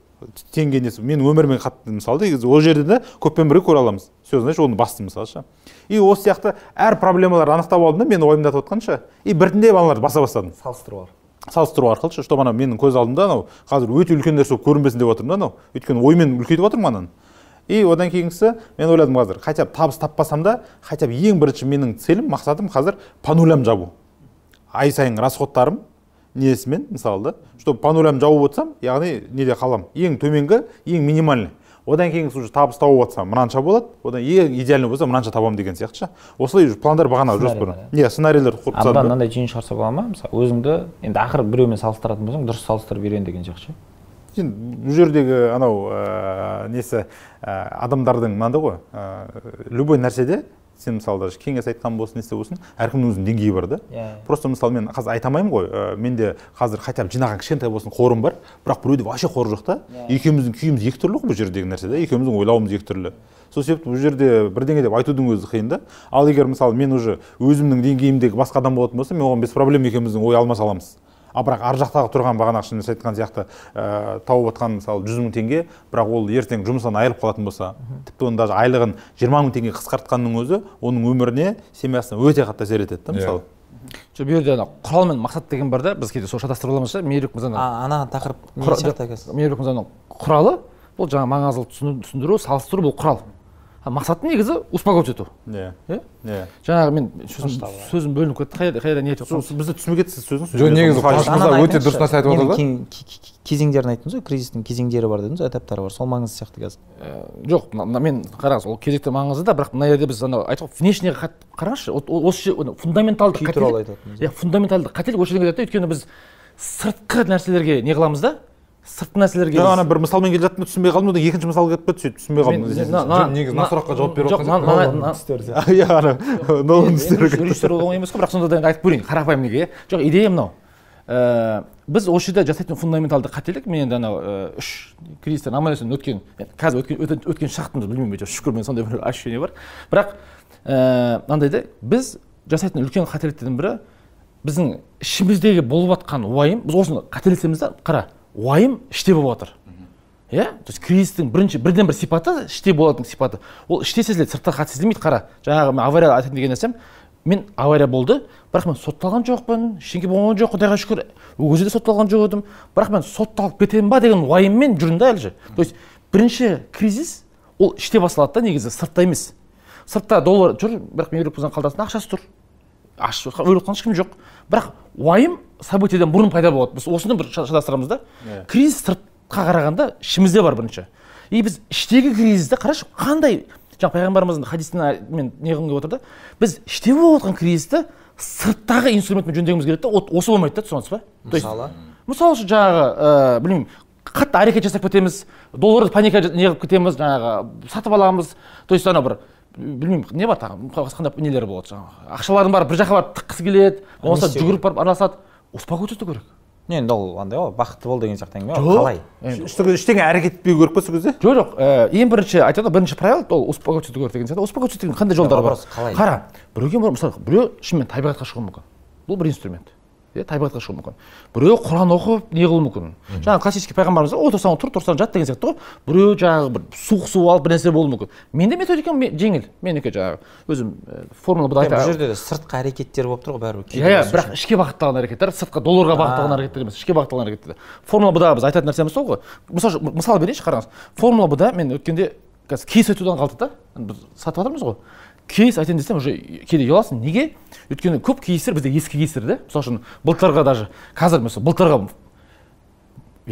теңгенесі мен өмірмен қатты мысалы да ол жерде де көппен бірге көре аламыз все значит оның басты мысалы ше и осы сияқты әр проблемаларды анықтап алдым да мен уайымдатып отқан ше и біртіндеп аналарды баса бастадым салыстыру салыстыру арқылы ше чтобы анау менің көз алдымда анау қазір өте үлкен нәрсе болып көрінбесін деп отырмын да анау өйткені оймен үлкейтіп отырмын ананы и одан кейінгісі мен ойладым қазір хотя бы табыс таппасам да хотя бы ең бірінші менің целім мақсатым қазір по нулям жабу ай сайын расходтарым несімен мысалы да чтобы нулям жауып отырсам яғни неде қалам ең төменгі ең минимальный одан кейін уже табыс тауып жатсам мынанша болады одан ең идеальный болса мынанша табамын деген сияқты ше осылай уже пландар бағана жоспар иә сценарийлер құрып тастады анда мынандай түйін шығарса бола ма мысалы өзіңді енді ақыры біреумен салыстыратын болсаң дұрыс салыстырып үйрен деген сияқты ше енді бұл жердегі анау ә, несі э, адамдардың мынандай ғой э, любой нәрседе сен мысалы даже кеңес айтқан болсын не істе болсын әркімнің өзінің деңгейі бар да yeah. Иә. просто мысалы мен қазір айта алмаймын ғой ә, менде қазір хотя бы жинаған кішкентай болсын қорым бар бірақ біреуде вообще қор жоқ та yeah. Иә. екеуміздің күйіміз екі түрлі ғой бұл жердегі нәрсе да екеуміздің ойлауымыз екі түрлі сол себепті бұл жерде бірдеңе деп айтудың өзі қиын да ал егер мысалы мен уже өзімнің деңгейімдегі басқа адам болатын болса мен оған без проблем екеуміздің ой алмаса аламыз а бірақ ар жақтағы тұрған бағанағы шынымен сіз айтқан сияқты ә, тауып отқан мысалы жүз мың теңге бірақ ол ертең жұмыстан айырылып қалатын болса тіпті оның даже айлығын жиырма мың теңге қысқартқанның өзі оның өміріне семьясына өте қатты әсер етеді да иә. мысалы жоқ бұл жерде ана құрал мен мақсат деген бар да біз кейде сол шатастырып аламыз да мейірбек мырзаның ана тақырып сияқты мейірбек мырзаның құралы бұл жаңағы маңыздылық түсіндіру салыстыру бұл құрал мақсаты негізі успокоить ету иә иә жаңағы мен сөзім бөлініп кетті қайда не айтып бізді түсінбей кетті сіз сөзіңіз жоқ негізі өте дұрыс нәрсе айтып отыр да кезеңдерін айттыңыз ғой кризистің кезеңдері бар дедіңіз ғой этаптары бар сол маңызды сияқты қазір жоқ мен қараңыз ол кезекте маңызды да бірақ мына жерде біз анау айтып ғой внешнеге қараңызшы осы фундаменталды туралы айтып иә фундаменталды қателік осы жерден кетеді да өйткені біз сыртқы нәрселерге не қыламыз да сыртқы нәрселерге жоқ ана бір мысалмен келе жаттым түсінбей қалдым одан екінші мысал келіп кетті сөйтіп түсінбей қалдым негізі мына сұраққа жауап беріп жатқан оңай емес қой бірақ сонда да енді айтып көрейін қарапайым неге иә жоқ идея мынау э, біз осы жерде жасайтын фундаменталды қателік мен енді анау э, үш кризистен аман есен өткен қазір өткен өткен шақтымды білмеймін шүкір мен сондай бір ощущение бар бірақ э, мынандай да біз жасайтын үлкен қателіктердің бірі біздің ішіміздегі болып жатқан уайым біз осыны қателесеміз да қара уайым іште болып жатыр иә то есть кризистің бірінші бірден бір сипаты іште болатын сипаты ол іште сезіледі сыртта қатты сезілмейді қара жаңағы мен авария айтайын деген нәрсем мен авария болды бірақ мен сотталған жоқпын ештеңке болған жоқ құдайға шүкір ол кезде де сотталған жоқ едім бірақ мен сотталып кетемін ба деген уайыммен жүрмін да әлі же то есть бірінші кризис ол іште басталады да негізі сыртта емес сыртта доллар жүр бірақ мемлекет ақшасы тұр ашып жатқан өліп жатқан ешкім жоқ бірақ уайым событиеден бұрын пайда болады біз осыны бір шатастырамыз да yeah. Иә. кризис сыртқа қарағанда ішімізде бар бірінші и біз іштегі кризисті қарашы қандай жаңағы пайғамбарымыздың хадисіне мен не келіп отыр да біз іште болып жатқан кризисті сырттағы инструментпен жөндегіміз келеді да осы болмайды да түсінесіз ба мысалы мысалы үшін жаңағы ә, білмеймін қатты әрекет жасап кетеміз долларды паника не кетеміз жаңағы сатып аламыз то есть анау бір білмеймін не бар тағы қандай нелері болады жаңағы ақшаларың бар бір жаққа барып тыққысы келеді болмаса жүгіріп барып араласады успокоиться ету керек енді ол андай ғой бақытты бол деген сияқты әңгіме ғой қалай ештеңе әрекет етпеу керек па сол кезде жоқ жоқ э, ең бірінші айтады ғой бірінші правило ол успокоиться ету керек деген сияқты успокоиться деген қандай жолдар бар қара біреуге мысалы біреу шынымен табиғатқа шығуы мүмкін бұл бір инструмент иә табиғатқа шығуы мүмкін біреу құран оқып не қылуы мүмкін жаңағы классический пайғамбарымыз отырсаң тұр тұрсаң жат деген сияқты ғой біреу жаңағы бір суық су алып бір нәрсе болуы мүмкін менде методикам жеңіл менікі жаңағы өзім формула бұда бұл жерде де сыртқы әрекеттер болып тұр ғой бәрібір иә иә бірақ ішке бағытталған әрекеттер сыртқы долларға бағытталған әрекеттер емес ішке бағытталған әрекеттер формула бұда біз айтатын нәрсеміз сол ғой мысалы мысал берейінші қараңыз формула бұда мен өткенде қазір кейс айтудан қалдық та біз сатып жатырмыз ғой кейс айтайын десем уже кейде ұяласың неге өйткені көп кейстер бізде ескі кейстер да мысалы үшін былтырғы даже қазір мысалы былтырғы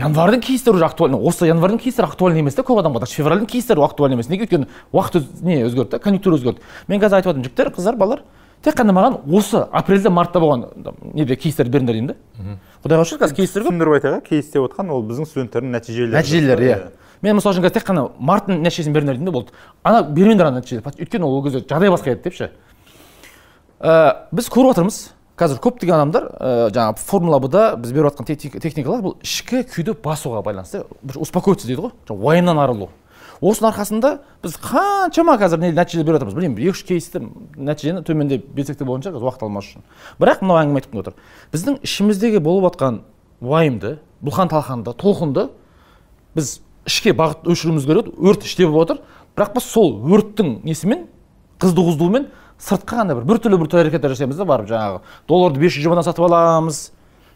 январьдың кейстері уже актуальны осы январьдың кейстері актуальны емес та көп адамға даже февральдың кейстері актуальны емес неге өйткені уақыт не өзгерді да конъюнктура өзгерді мен қазір айтып отырмын жігіттер қыздар балалар тек қана маған осы апрельде мартта болған неде кейстерді беріңдер деймін да құдайға шүкір қазір кейстер көп түсіндіріп айтайық кейс деп отқан ол біздің студенттердің нәтижелері нәтижелері иә, иә мен мысалы үшін қазір тек қана марттың нәтижесін беріңдер дедім де болды ана бермеңдер ана нәтижені өйткені ол кезде жағдай басқа еді деп ше э, ә, біз көріп жатырмыз қазір көптеген адамдар ә, жаңағы формула б да біз беріп жатқан техникалар бұл ішкі күйді басуға байланысты бір успокоиться дейді ғой жаңағы уайымнан арылу осының арқасында біз қаншама қазір нәтиже беріп жатырмыз білмеймін екі үш кейсті нәтижені төменде берсек те болған шығар уақыт алмас үшін бірақ мынау әңгіме келіп отыр біздің ішіміздегі болып жатқан уайымды бұлқан талқанды толқынды біз ішке бағыт өшіруіміз керек өрт іште болып жатыр бірақ біз сол өрттің несімен қызды құздығымен сыртқа ғана бір біртүрлі бір әрекеттер жасаймыз да барып жаңағы долларды бес жүз жиырмадан сатып аламыз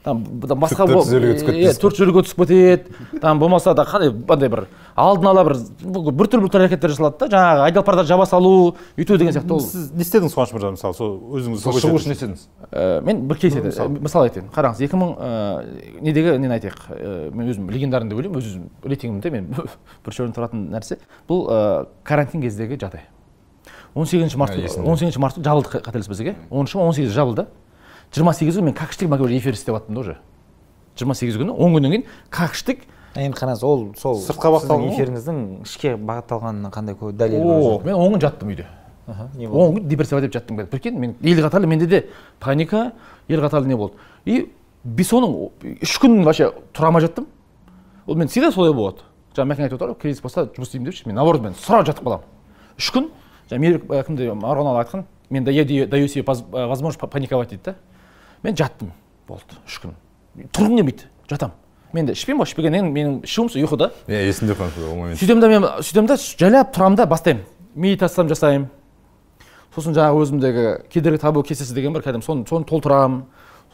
там басқа төрт жүз елуге түсіп кетеді там болмаса да қандай андай бір алдын ала бір біртүрлі біртүрлі әрекеттер жасалады да жаңағы айдалпарда жаба салу үйту деген сияқты ол сіз не істедіңіз қуаныш мырза мысалы сол өзіңіз шығу үшін не істедіңіз э, мен бір кейс мысал айтайын қараңыз екі мың э, недегі нені айтайық э, мен өзім легендарный деп ойлаймын өз өзім рейтингімде мен шөрін тұратын нәрсе бұл карантин кездегі жағдай он сегізінші март ә, он сегізінші март жабылды қателеспесек иә оныншы ма он сегізі жабылды жиырма сегізі мен как штык эфир істеп жаттым да уже жиырма сегізі күні он күннен кейін как штык енді қараңыз ол сол сыртқа бағытталған эфиріңіздің ішке бағытталғанына қандай дәлел о мен он күн жаттым үйде он күн депрессия деп жаттым прикинь мен ел қатарлы менде де паника ел қатарлы не болды и соның үш күн вообще тұра алмай жаттым ол мен всегда солай болады жаңа мәкең айтып отыр ғой кризис болса жұмыс істеймін депші мен наоборот мен сразу жатып қаламын үш күн жаңа кімде марғұлан айтқан мен даю себе э, возможность паниковать дейді да мен жаттым болды үш күн тұрғым келмейді жатамын менде де ішпеймін ғой ішпегеннен кейін менің ішуім сол ұйқыда иә есімде қойған ол момент сөйтемін да мен сөйтемін да жайлап тұрамын да бастаймын медитациям жасаймын сосын жаңағы өзімдегі кедергі табу кесесі деген бар кәдімгі соны соны толтырамын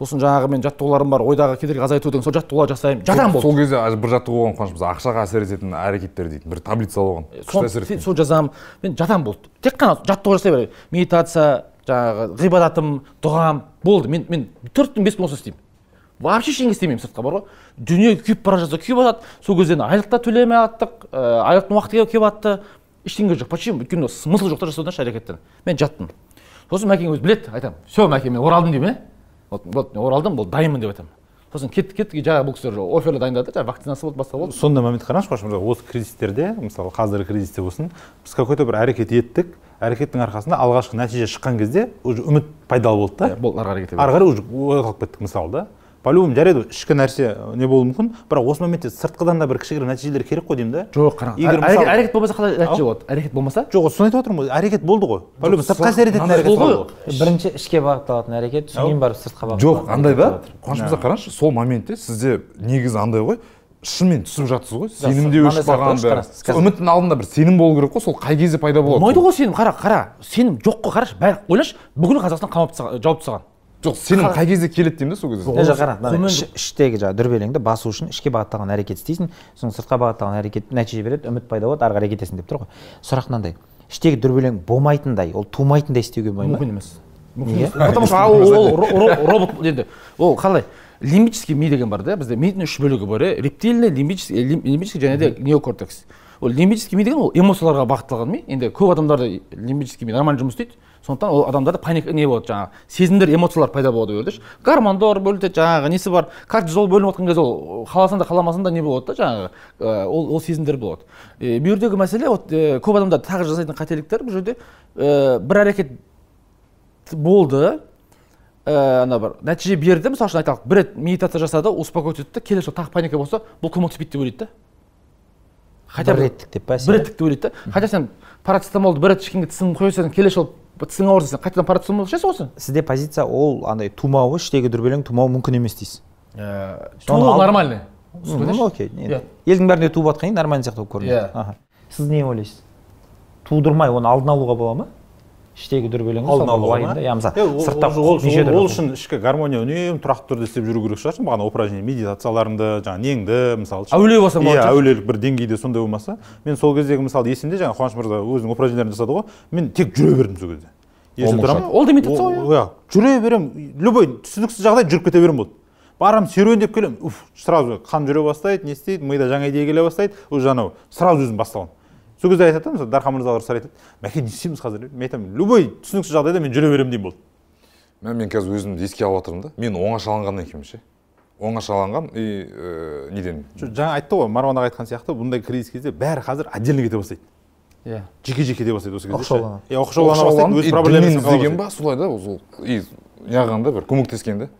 сосын жаңағы мен жаттығуларым бар ойдағы кедергі азайту деген сол жаттығулар жасаймын жатамын болды сол кезде бір жаттығу болған қуанышымыз ақшаға әсер ететін әрекеттер дейді бір таблица болған сол соны жазамын мен жатамын болды тек қана жаттығу жасай бер медитация жаңағы ғибадатым дұғам болды мен мен төрт күн бес күн осыны істеймін вообще ештеңе істемеймін сыртқа бар ғой дүние күйіп бара жатса күйіп жатады сол кезде айлық та төлемей жаттық айлықтың уақыты келіп жатты ештеңе жоқ почему өйткені смысл жоқ та жасаған әрекеттен мен жаттым сосын мәкең өзі біледі айтамын все мәке мен оралдым деймін иә вот вот мен оралдым болды дайынмын деп айтамын сосын кеттік кеттік жаңағы бұл кісілер оферлер дайындады жаңағы вакцинасы болды басқа болды сондай момент қараңызшы мырза осы кризистерде мысалы қазіргі кризисте болсын біз какой то бір әрекет еттік әрекеттің арқасында алғашқы нәтиже шыққан кезде уже үміт пайдалы болды да иә, болды ары қарай кете ары қарай уже орталып кеттік мысалы да по любому жарайды ішкі нәрсе э, не болуы мүмкін бірақ осы моментте сыртқыдан да бір кішігірім нәтижелер керек қой деймін да жоқ қараңыз әрекет болмаса қалай нәтиже болады әрекет болмаса жоқ соны айтып отырмын ғой әрекет болды ғой по любому сыртқа әсер ететін әрекет болды ғой бірінші ішке бағытталатын әрекет содан кейін барып сыртқа бағыт жоқ андай да қуаныш мырза қараңызшы сол моментте сізде негізі андай ғой шынымен түсіп жатсыз ғой сенімде өшіп қалған үміттің алдында бір сенім болу керек қой сол қай кезде пайда болады болмайды ғой сенім қара қара сенім жоқ қой қарашы бәрі ойлашы бүкіл қазақстан қамап жауып тастаған жоқ сенім қай кезде келеді деймін да сол кезде жоқ қара іштегі жаңағы дүрбелеңді басу үшін ішке бағытталған әрекет істейсің сосын сыртқа бағытталған әрекет нәтиже береді үміт пайда болады ары қарай кетесің деп тұр ғой сұрақ мынандай іштегі дүрбелең болмайтындай ол тумайтындай істеуге болмайды ма мүмкін емес неге потому что ол робот енді ол қалай лимбический ми деген бар да бізде мидың үш бөлігі бар иә рептильный лимбический э, және де неокортекс ол лимбический ми деген ол эмоцияларға бағытталған ми енді көп адамдарда лимбический ми нормально жұмыс істейді сондықтан ол адамдарда паника не болады жаңағы сезімдер эмоциялар пайда болады ол жерде гармондар гормондар бөлінеді жаңағы несі бар кортизол бөлініп жатқан кезде ол қаласаң да қаламасаң да не болады да жаңағы ол ол сезімдер болады ә, бұл жердегі мәселе вот көп адамдар тағы жасайтын қателіктер бұл жерде бір әрекет болды ана бір нәтиже берді мысалы үшін айталық бір рет медитация жасады успокоить етті келесі жолы тағы паника болса бұл көмектеспейді деп ойлайды да хотя бір реттік деп па бір реттік деп ойлайды да хотя сен парацетамолды бір рет ішкенге тісіңді қоя салсаң келесі жолы вот ауырса сен қайтадан парацетамол ішесің ғой сізде позиция ол андай тумауы іштегі дүрбелең тумау мүмкін емес дейсіз э, туу нормальный окей иә. елдің бәрінде туып жатқан кейін нормальный сияқты болып көрінеді иә. сіз не ойлайсыз тудырмай оны алдын алуға бола ма іштегі дүрбелең алдын алу уайымды иә мысалы ол үшін ішкі гармония үнемі тұрақты түрде істеп жүру керек шығарсың бағана упражнение медитацияларыңды жаңағы неңді мысалы әулие болсаң болады иә әулелік бір деңгейде сондай болмаса мен сол кездегі мысалы есімде жаңағы қуаныш мырза өзінің упражнениелерін жасады ғой мен тек жүре бердім сол кезде есіп ол да медитация ғой иә. иә жүре беремін любой түсініксіз жағдай жүріп кете беремін болды барамын серуендеп келемін уф сразу қан жүре бастайды не істейді мида жаңа идея келе бастайды уже анау сразу өзім басталамын сол кезде айтады да мысалы дархан мырзалар айтады мәке не істейміз қазір мен айтамын любой түсініксіз жағдайда мен жүре беремін деймін болды мә мен қазір өзімді еске алып жатырмын да мен оңашаланғаннан екенмін ше оңашаланған и ә, э, неден жаңа айтты ғой марван аға айтқан сияқты бұндай кризис кезде бәрі қазір отдельно кете бастайды иә жеке жеке де бастайды осы кезде оқшаулана иә оқшаулана бастайды өз проблемасын деген ба солай да сол и да бір көмектескен да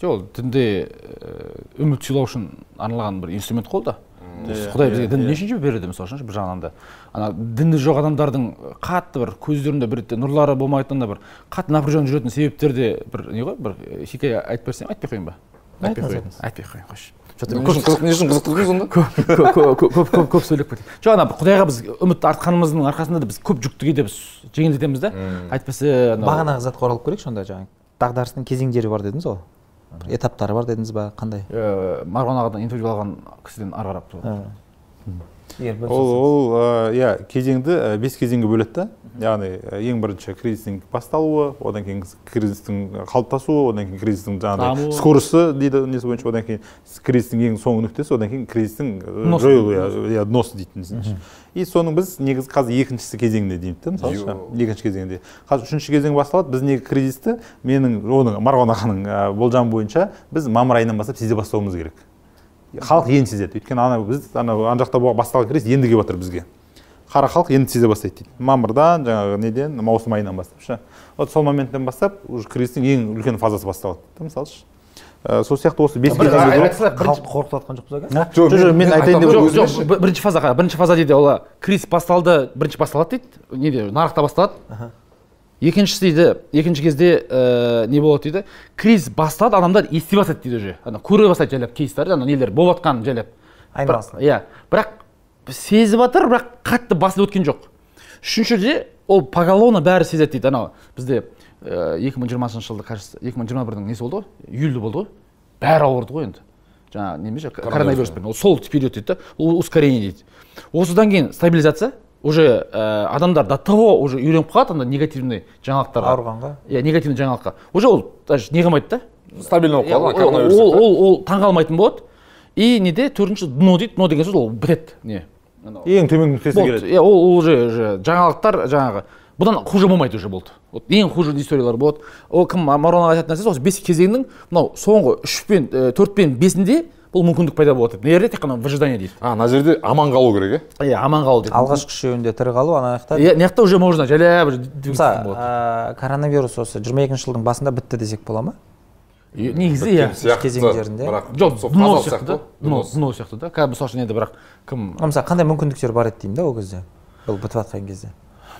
жоқ ол дінде э, үміт сыйлау үшін арналған бір инструмент қой ол да құдай бізге дін үшін береді мысалы үшін бір жағынан да ана діні жоқ адамдардың қатты бір көздерінде бір нұрлары болмайтыны бір қатты напряженно жүретін себептер де бір не ғой бір хикая айтып берсем айтпай қояйын ба айтпай қояйын айтпай қояйын қойшы не үшін қызықтырдыңыз онда көп көп көп сөйлеп кеттік жоқ ана құдайға біз үміт артқанымыздың арқасында да біз көп жүкті кейде біз жеңілдетеміз да әйтпесе бағанағы затқа оралып көрейікші онда жаңағы дағдарыстың кезеңдері бар дедіңіз ғой этаптары бар дедіңіз ба қандай ә, э, марғұлан ағадан интервью алған кісіден ары қарап ол ол иә кезеңді бес кезеңге бөледі да яғни ең бірінші кризистің басталуы одан кейін кризистің қалыптасуы одан кейін кризистің жаңағыдай скоросты дейді несі бойынша одан кейін кризистің ең соңғы нүктесі одан кейін кризистің жойылу иә носы дейді и соның біз негізі қазір екіншісі кезеңінде дейміз да мысалы екінші кезеңде қазір үшінші кезең басталады біз негізі кризисті менің оның марғұлан ағаның болжамы бойынша біз мамыр айынан бастап сезе бастауымыз керек халық енді сезеді өйткені ана біз анау ана жақта басталған кризис енді келіп жатыр бізге қара халық енді сезе бастайды дейді мамырдан жаңағы неден маусым айынан бастап ше вот сол моменттен бастап уже кризистің ең үлкен фазасы басталады да мысалы э, сол сияқты осы бес халықты қорқытып жатқан жоқпыз аға жоқ жоқ мен айтайын деп жоқ жоқ бірінші фаза бірінші фаза дейді ол кризис басталды бірінші басталады дейді неде нарықта басталады екіншісі дейді екінші кезде ә, не болады дейді кризис басталады адамдар ести бастайды дейді уже ана көре бастайды жайлап кейстарды ана нелер болып жатқанын жайлап айналасын иә бірақ сезіп жатыр бірақ қатты басылып өткен жоқ үшіншіде ол поголовно бәрі сезеді дейді анау бізде э, екі мың жиырмасыншы жылды кажется екі мың жиырма бірдің несі болды ғой июльде болды ғой бәрі ауырды ғой енді жаңағы немесе коронавируспен ол сол период дейді да ол ускорение дейді осыдан кейін стабилизация уже ә, адамдар до того уже үйреніп қалады андай негативный жаңалықтарға ауырғанға иә негативный жаңалыққа уже ол даже не қылмайды да стабильно болып қалады ол ол, ол, ол, ол таңғалмайтын болады и неде төртінші дно дейді дно деген сөз ол бітеді не ең төменгі нүктесіне келеді иә ол уже жаңалықтар жаңағы бұдан хуже болмайды уже болды вот ең хуже историялар болады ол кім марон айтатын нәрсесі осы бес кезеңнің мынау соңғы үш пен э, төрт пен бесінде бұл мүмкіндік пайда болады дейді мына жерде тек қана выжидание дейді а мына жерде аман қалу керек иә иә аман қалу дейді алғашқы үшеуінде тірі қалу ана жақта иә мына жақта уже можно жайлап мысалы коронавирус осы жиырма екінші жылдың басында бітті десек бола ма негізі иә кезеңдерінде бірақ жоқ дно сияқты дно дно сияқты да қазір мысалы үшін енді бірақ кім мысалы қандай мүмкіндіктер бар еді деймін да ол кезде бұл бітіп жатқан кезде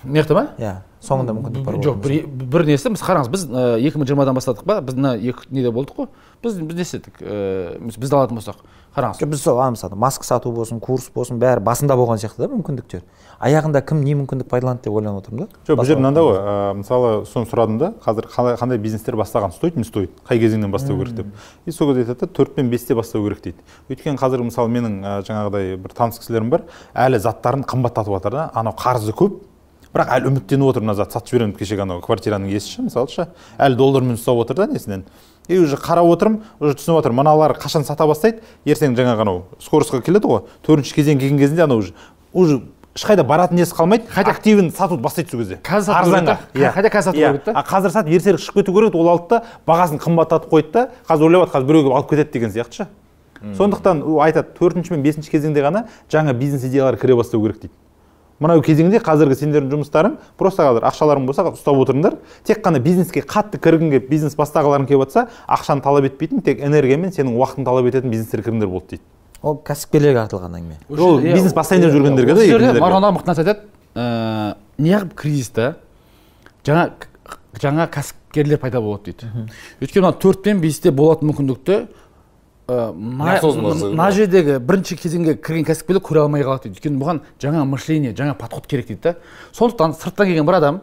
не жақта ма иә соңында мүмкіндік бар жоқ бір, бір несі біз қараңыз біз э, екі мың жиырмадан бастадық па біз мына екі неде болдық қой біз біз не істедік э, бізді алатын болсақ қараңыз жоқ біз сол мысалы маска сату болсын курс болсын бәрі басында болған сияқты да мүмкіндіктер аяғында кім не мүмкіндік пайдаланды деп ойланып отырмын да жоқ бұл жерде мынандай ғой э, мысалы соны сұрадым да қазір қалай қандай бизнестер бастаған стоит не стоит қай кезеңнен бастау керек деп и сол кезде айтады да төрт пен бесте бастау керек дейді өйткені қазір мысалы менің жаңағыдай бір таныс кісілерім бар әлі заттарын қымбаттатып жатыр да анау қарызы көп бірақ әлі үміттеніп отыр мына зат сатып жіберемін кешегі анау квартираның иесі ше мысалы ше әлі доллармен ұстап отыр да несінен и уже қарап отырмын уже түсініп жатырмын мыналар қашан сата бастайды ертең жаңағы анау скоростьқа келеді ғой төртінші кезең келген кезінде анау уже уже ешқайда баратын несі қалмайды хотя активін сатуды бастайды сол кезде қазір арзанға иә хотя қазір сату иә. керек та қазір сатып ертерек шығып кету керек ол алды да бағасын қымбаттатып қойды да қазір ойлап жатыр қазір біреу келіп алып кетеді деген сияқты ше сондықтан ол айтады төртінші мен бесінші кезеңде ғана жаңа бизнес идеялар кіре бастау керек дейді мынау кезеңде қазіргі сендердің жұмыстарың просто қазір ақшаларың болса ұстап отырыңдар тек қана бизнеске қатты кіргің келіп бизнес бастағыларың келіп жатса ақшаны талап етпейтін тек энергия мен сенің уақытыңды талап ететін бизнестер кіріңдер болды дейді ол кәсіпкерлерге артылған әңгіме ол бизнес бастайын деп жүргендерге да жерде марғұлан мықты нәрсе айтады неғып кризисте жаңа жаңа кәсіпкерлер пайда болады дейді өйткені мына төрт пен бесте болатын мүмкіндікті Э, мына жердегі бірінші кезеңге кірген кәсіпкерлер көре алмай қалады дейді өйткені бұған жаңа мышление жаңа подход керек дейді да сондықтан сырттан келген бір адам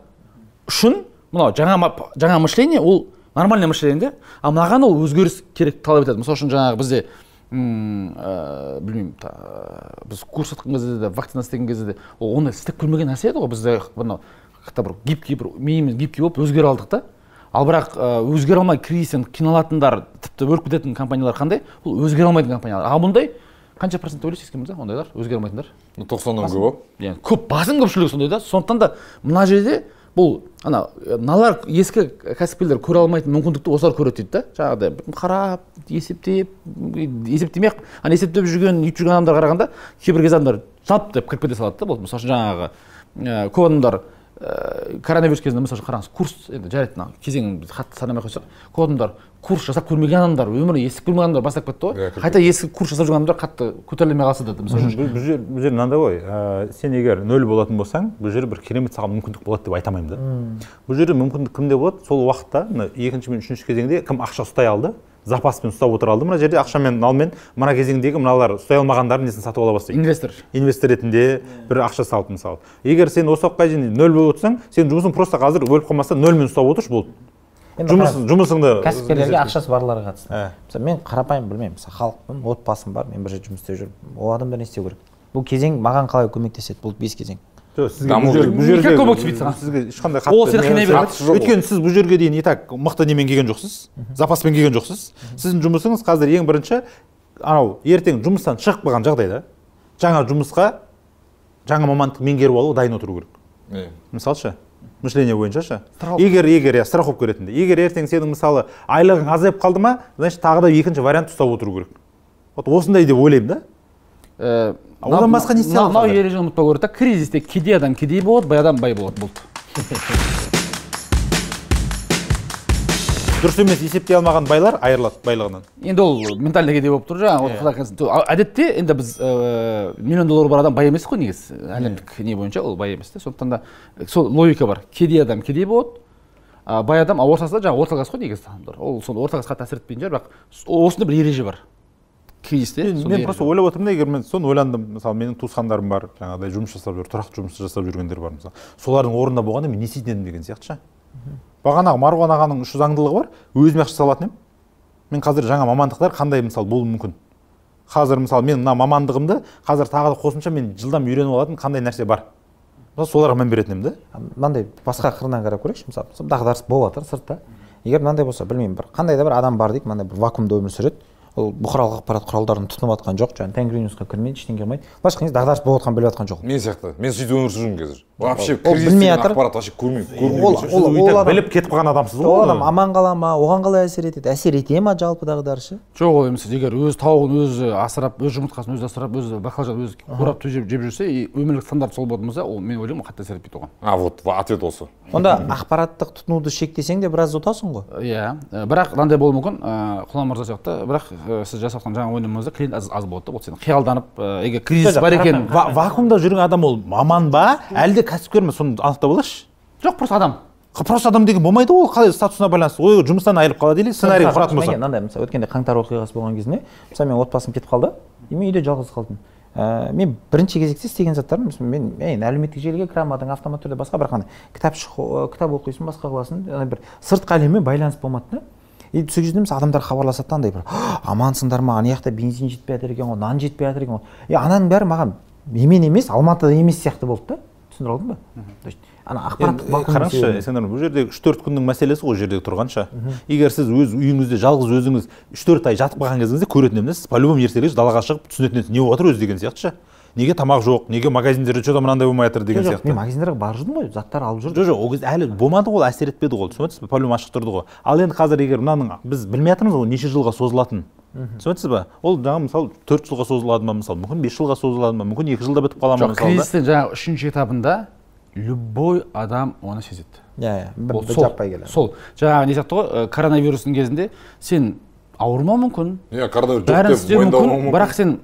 үшін мынау жаңа жаңа мышление ол нормальное мышление да а мынаған ол өзгеріс керек талап етеді мысалы үшін жаңағы бізде ә, білмеймін біз курс атқан кезде де вакцина істеген кезде де ол ондай істеп көрмеген нәрсе еді ғой бізде мынау бір гибкий бір миымыз гибкий болып өзгере алдық та ал бірақ э, өзгере алмай кризистен қиналатындар тіпті өліп кететін компаниялар қандай бұл өзгере алмайтын компаниялар ал мұндай қанша процент деп ойлайсыз ескен мырза ондайлар өзгере алмайтындар тоқсаннан көп иә көп басым көпшілігі сондай да сондықтан да мына жерде бұл ана мыналар э, ескі кәсіпкерлер көре алмайтын мүмкіндікті осылар көреді дейді да жаңағыдай қарап есептеп есептемей ақ ана есептеп жүрген үйтіп жүрген адамдарға қарағанда кейбір кезде адамдар жалп деп кіріп кете салады да болды мысалы үшін жаңағы э, көп адамдар ә, э, коронавирус кезінде мысалы үшін қараңыз курс енді жарайды мына кезеңін біз қатты санамай ақ қойсақ көп адамдар курс жасап көрмеген адамдар өмірі естіп көрмеген адамдар бастап кетті ғой иә, қайта ескі курс жасап жүрген адамдар қатты көтерілмей қалса деді мысалы үшін бұл жер бұл жер мынандай ғой ә, сен егер нөл болатын болсаң бұл жер бір керемет саған мүмкіндік болады деп айта алмаймын да бұл жерде мүмкіндік кімде болады сол уақытта мына екінші мен үшінші кезеңде кім ақша ұстай алды запаспен ұстап отыра алды мына жерде ақшамен алмен мына кезеңдегі мыналар ұстай алмағандардың несін сатып ала бастайды инвестор инвестор ретінде бір ақша салып мысалы егер сен осы уақытқа дейін нөл болып отырсаң сенің жұмысың просто қазір өліп қалмаса нөлмен ұстап отыршы болды жұмысыңды кәсіпкерлерге ақшасы барларға қатысты ә. мысалы мен қарапайым білмеймін мысалы халықпын отбасым бар мен бір жерде жұмыс істеп жүрмін ол адамдар не істеу керек бұл кезең маған қалай көмектеседі бұл бес кезең сізге ешқандай ол сені қинай өйткені сіз бұл жерге дейін и так мықты немен келген жоқсыз запаспен келген жоқсыз сіздің жұмысыңыз қазір ең бірінші анау ертең жұмыстан шығып қалған жағдайда жаңа жұмысқа жаңа мамандық меңгеріп алуға дайын отыру керек иә мысалы ше мышление бойынша ше егер егер иә страховка ретінде егер ертең сенің мысалы айлығың азайып қалды ма значит тағы да екінші вариант ұстап отыру керек вот осындай деп ойлаймын да одан басқа не істей мынау ережені ұмытпау керек та кризисте кедей адам кедей болады бай адам бай болады болды дұрыс емес есептей алмаған байлар айырылады байлығынан енді ол ментально кедей болып тұр жаңағы әдетте енді біз э, миллион доллары бар адам бай емес қой негізі әлемдік не бойынша ол бай емес та сондықтан да э, сол логика бар кедей адам кедей болады бай адам а ортасында жаңағы орталық қой негізі ол сол орталық қатты әсер етпейтін шығар бірақ осында бір ереже бар кризисте мен просто ойлап отырмын да егер мен соны ойландым мысалы менің туысқандарым бар жаңағыдай жұмыс жасап жүр тұрақты жұмыс жасап жүргендер бар мысалы солардың орнында болғанда мен не істейтін едім деген сияқты ше бағанағы марғұлан ағаның үш заңдылығы бар өзіме ақша салатын едім мен қазір жаңа мамандықтар қандай мысалы болуы мүмкін қазір мысалы мен мына мамандығымды қазір тағы да қосымша мен жылдам үйреніп алатын қандай нәрсе бар соларға мән беретін едім да мынандай басқа қырынан қарап көрейікші мысалы дағдарыс болып жатыр сыртта егер мынандай болса білмеймін бір қандай да бір адам бар дейік мынандай бір вакуумда өмір сүреді ол бұқаралық ақпарат құралдарын тұтынып жатқан жоқ жаңағы тенгри ньюсқа кірмейді ештеңе қылмайды былайша айтқанда дағдарыс болып жатқанын біліп жатқан жоқ мен сияқты мен сөйтіп өмір сүріп жүрмін қазір вообще білмей жатыр ақпарат вообще көрмеймін біліп кетіп қалған адамсыз ғой ол адам аман қала ма оған қалай әсер етеді әсер ете ма жалпы дағдарыс ше жоқ ол емес егер өз тауығын өзі асырап өз жұмыртқасын өзі асырап өзі баклажан өзі қурап жеп жүрсе и өмірлік стандарт сол болатын болса ол мен ойлаймын қатты әсер етпейді оған а вот ответ осы онда ақпараттық тұтынуды шектесең де біраз ұтасың ғой иә э, бірақ мынандай болуы мүмкін э, құлан мырза сияқты бірақ сіз жасап жатқан жаңа өніміңізде клиент аз, аз болады да ол сен қиялданып егер кризис бар екенін вакуумда жүрген адам ол маман ба әлде кәсіпкер ме соны анықтап алайықшы жоқ просто адам просто адам деген болмайды ол қалай статусына байланысты ой жұмыстан айырылып қалады или сценарий құратын болса мынандай мысалы өткенде қаңтар оқиғасы болған кезінде мысалы менің отбасым кетіп қалды и мен үйде жалғыз қалдым ә, мен бірінші кезекте істеген заттарым мен, мен әлеуметтік желіге кіре автоматты түрде басқа бірақ ана кітап кітап оқисың басқа қыласың бір сыртқы әлеммен байланыс болмады да и сол кезде мысалы адамдар хабарласады да андай бір амансыңдар ма ана жақта бензин жетпей жатыр екен ғой нан жетпей жатыр екен ғой и ананың бәрі маған емен емес алматыда емес сияқты болды да түсіндіріп алдым ба то есть ана ақпараттық қараңызшы сендер бұл жерде үш төрт күннің мәселесі ғой ол жерде тұрғанша егер сіз өз үйіңізде жалғыз өзіңіз үш төрт ай жатып қалған кезіңізде көретін едім да сіз по любому ертелі далаға шығып түсінетін едіңіз не болып жатыр өзі деген сияқты ше неге тамақ жоқ неге магазиндерде че то мынандай болмай жатыр деген сияқты мен магазиндерге барып жүрдім ғой заттар алып жүрдім жоқ жоқ ол кезде әлі болмады ғой әсер етпеді ғой түсініп ба проблема ашық тұрды ғой ал енді қазір егер мынаның біз білмей жатырмыз ғой неше жылға созылатынын түсініп ба ол жаңағы мысалы төрт жылға созылады ма мысалы мүмкін бес жылға созылады ма мүмкін екі жылда бітіп қалады ма мысалы кризистің жаңағы үшінші этабында любой адам оны сезеді иә иә жаппай келеді сол жаңағы не сияқты ғой коронавирустың кезінде сен ауырмау мүмкін иә коронавирус мүмкін бірақ сен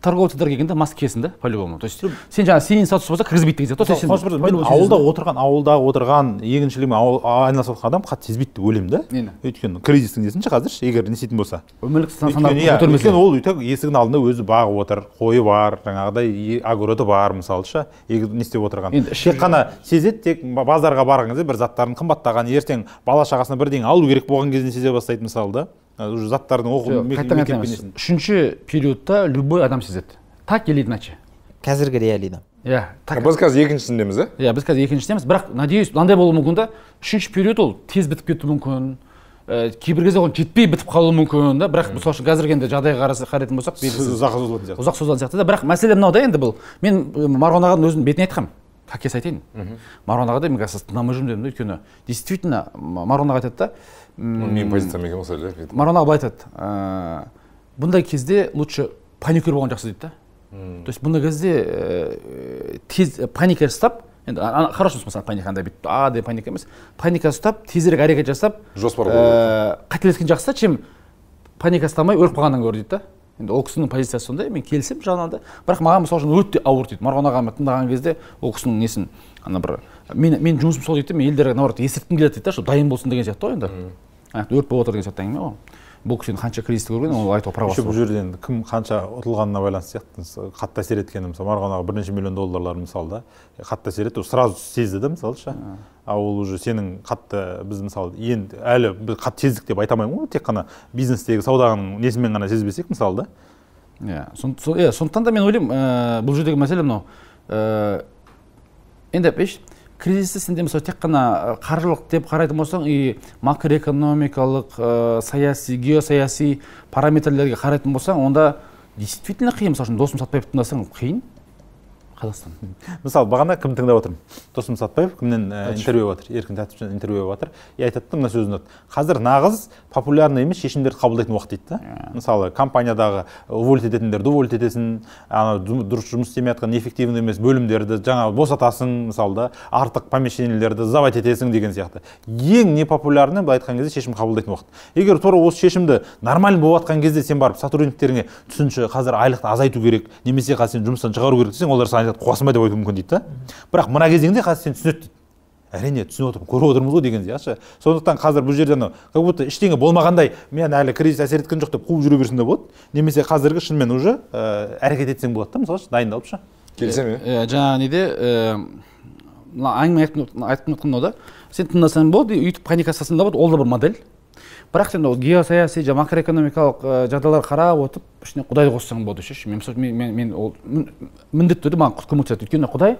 торговый центр келгенде мас киесің да по-любому то есть сен жаңағы сенин статус болса кіргізбейді деген сияқты сен мен ауылда отырған ауылда отырған егіншілікпен айналысып жатқан адам қатты сезбейді деп ойлаймын да өйткені кризистің несінші ше егер неістейтін болса өмірлік иә, өйткені ол и так есігінің алдында өзі бағып отыр қойы бар жаңағыдай огороды бар мысалы ше не істеп отырған енді тек қана сезеді тек базарға барған кезде бір заттардың қымбаттаған ертең бала шағасына бірдеңе алу керек болған кезде сезе бастайды мысалы да уже заттардың қайтадан айтамыз үшінші периодта любой адам сезеді так или иначе қазіргі реалида иә так біз қазір екіншісіндеміз иә иә біз қазір екіншісіндеміз бірақ надеюсь мынандай болуы мүмкін да үшінші период ол тез бітіп кетуі мүмкін кейбір кезде оған жетпей бітіп қалуы мүмкін да бірақ мысалы үшін қазіргі енді жағдайға қараса қарайтын болсақ ұзақ созылатын сияқты ұзақ созылатын сияқты да бірақ мәселе мынау да енді бұл мен марғұн ағаның өзінің бетіне айтқанмын как айтайын марғұлан аға да мен қазір тыңдамай жүрмін дедім да өйткені действительно марғұлан аға айтады да менің позициям екен ғой сол иә маран былай айтады бұндай кезде лучше паникер болған жақсы дейді да то есть бұндай кезде ә, тез э, паника ұстап енді хороший мысалы паника андай бүйтіп а деп паника емес паника ұстап тезірек әрекет жасап жоспар э, қателескен жақсы чем паника ұстамай өліп қалғаннан гөрі дейді да енді ол кісінің позициясы сондай мен келісемін жағынан да бірақ маған мысалы үшін өте ауыр дейді марғұлан ағаны тыңдаған кезде ол кісінің несін ана бір мен менің жұмысым сол дейді мен елдерге наоборот естірткім келеді дейді да что дайын болсын деген сияқты ғой енді өрт болып жатыр деген сияқты әңгіме ғой бұл кісі енді қанша кризисті көрген ол айтуға правасы бұл жерде енді кім қанша ұтылғанына байланысты сияқты қатты әсер еткені мысалы марғұлан аға бірнеше миллион долларлар мысалы да қатты әсер етті сразу сезді да мысалы ше а ол уже сенің қатты біз мысалы енді әлі біз қатты сездік деп айта алмаймын ғой тек қана бизнестегі сауданың несімен ғана сезбесек мысалы да иә, иә сондықтан да мен ойлаймын ә, бұл жердегі мәселе мынау ә, енді әпеш кризисті сенде мысалы тек қана қаржылық деп қарайтын болсаң и макроэкономикалық ә, саяси геосаяси параметрлерге қарайтын болсаң онда действительно қиын мысалы үшін досым сатпаевты тыңдасаң қиын қазақстан мысалы бағана кім тыңдап отырмын досым сатпаев кімнен э, интервью алып жатыр еркін тәртіпшіден интервью алып жатыр и айтады да мына сөзін ұнады қазір нағыз популярный емес шешімдерді қабылдайтын уақыт дейді да иә. мысалы компаниядағы уволить ететіндерді уволить етесің ана дұрыс жұмыс істемей жатқан неэффективный емес бөлімдерді жаңа босатасың мысалы да артық помещениелерді завать етесің деген сияқты ең непопулярный былай айтқан кезде шешім қабылдайтын уақыт егер тура осы шешімді нормально болып жатқан кезде сен барып сотрудниктеріңе түсінші қазір айлықты азайту керек немесе қазір сені жұмыстан шығару керек десең олар саған жатып қуасың ба деп айтуы мүмкін дейді да бірақ мына кезеңде қазір сен түсінеді дейді әрине түсініп отырмын көріп отырмыз ғой деген сияқты сондықтан қазір бұл жерде анау как будто ештеңе болмағандай мен әлі кризис әсер еткен жоқ деп қуып жүре берсең де болады немесе қазіргі шынымен уже ә, әрекет етсең болады да мысалы үшін дайындалып ше келісемін иә жаңағы неде мына әңгіме айтқым келіп отқан мынау да сен тыңдасаң болады өйтіп паника да болады ол да бір модель бірақ енді ол геосаяси жаңа макроэкономикалық жағдайлар қарап отырып ішіне құдайды қоссаң болды ше мен, мен, мен ол міндетті түрде маған көмек өйткені құдай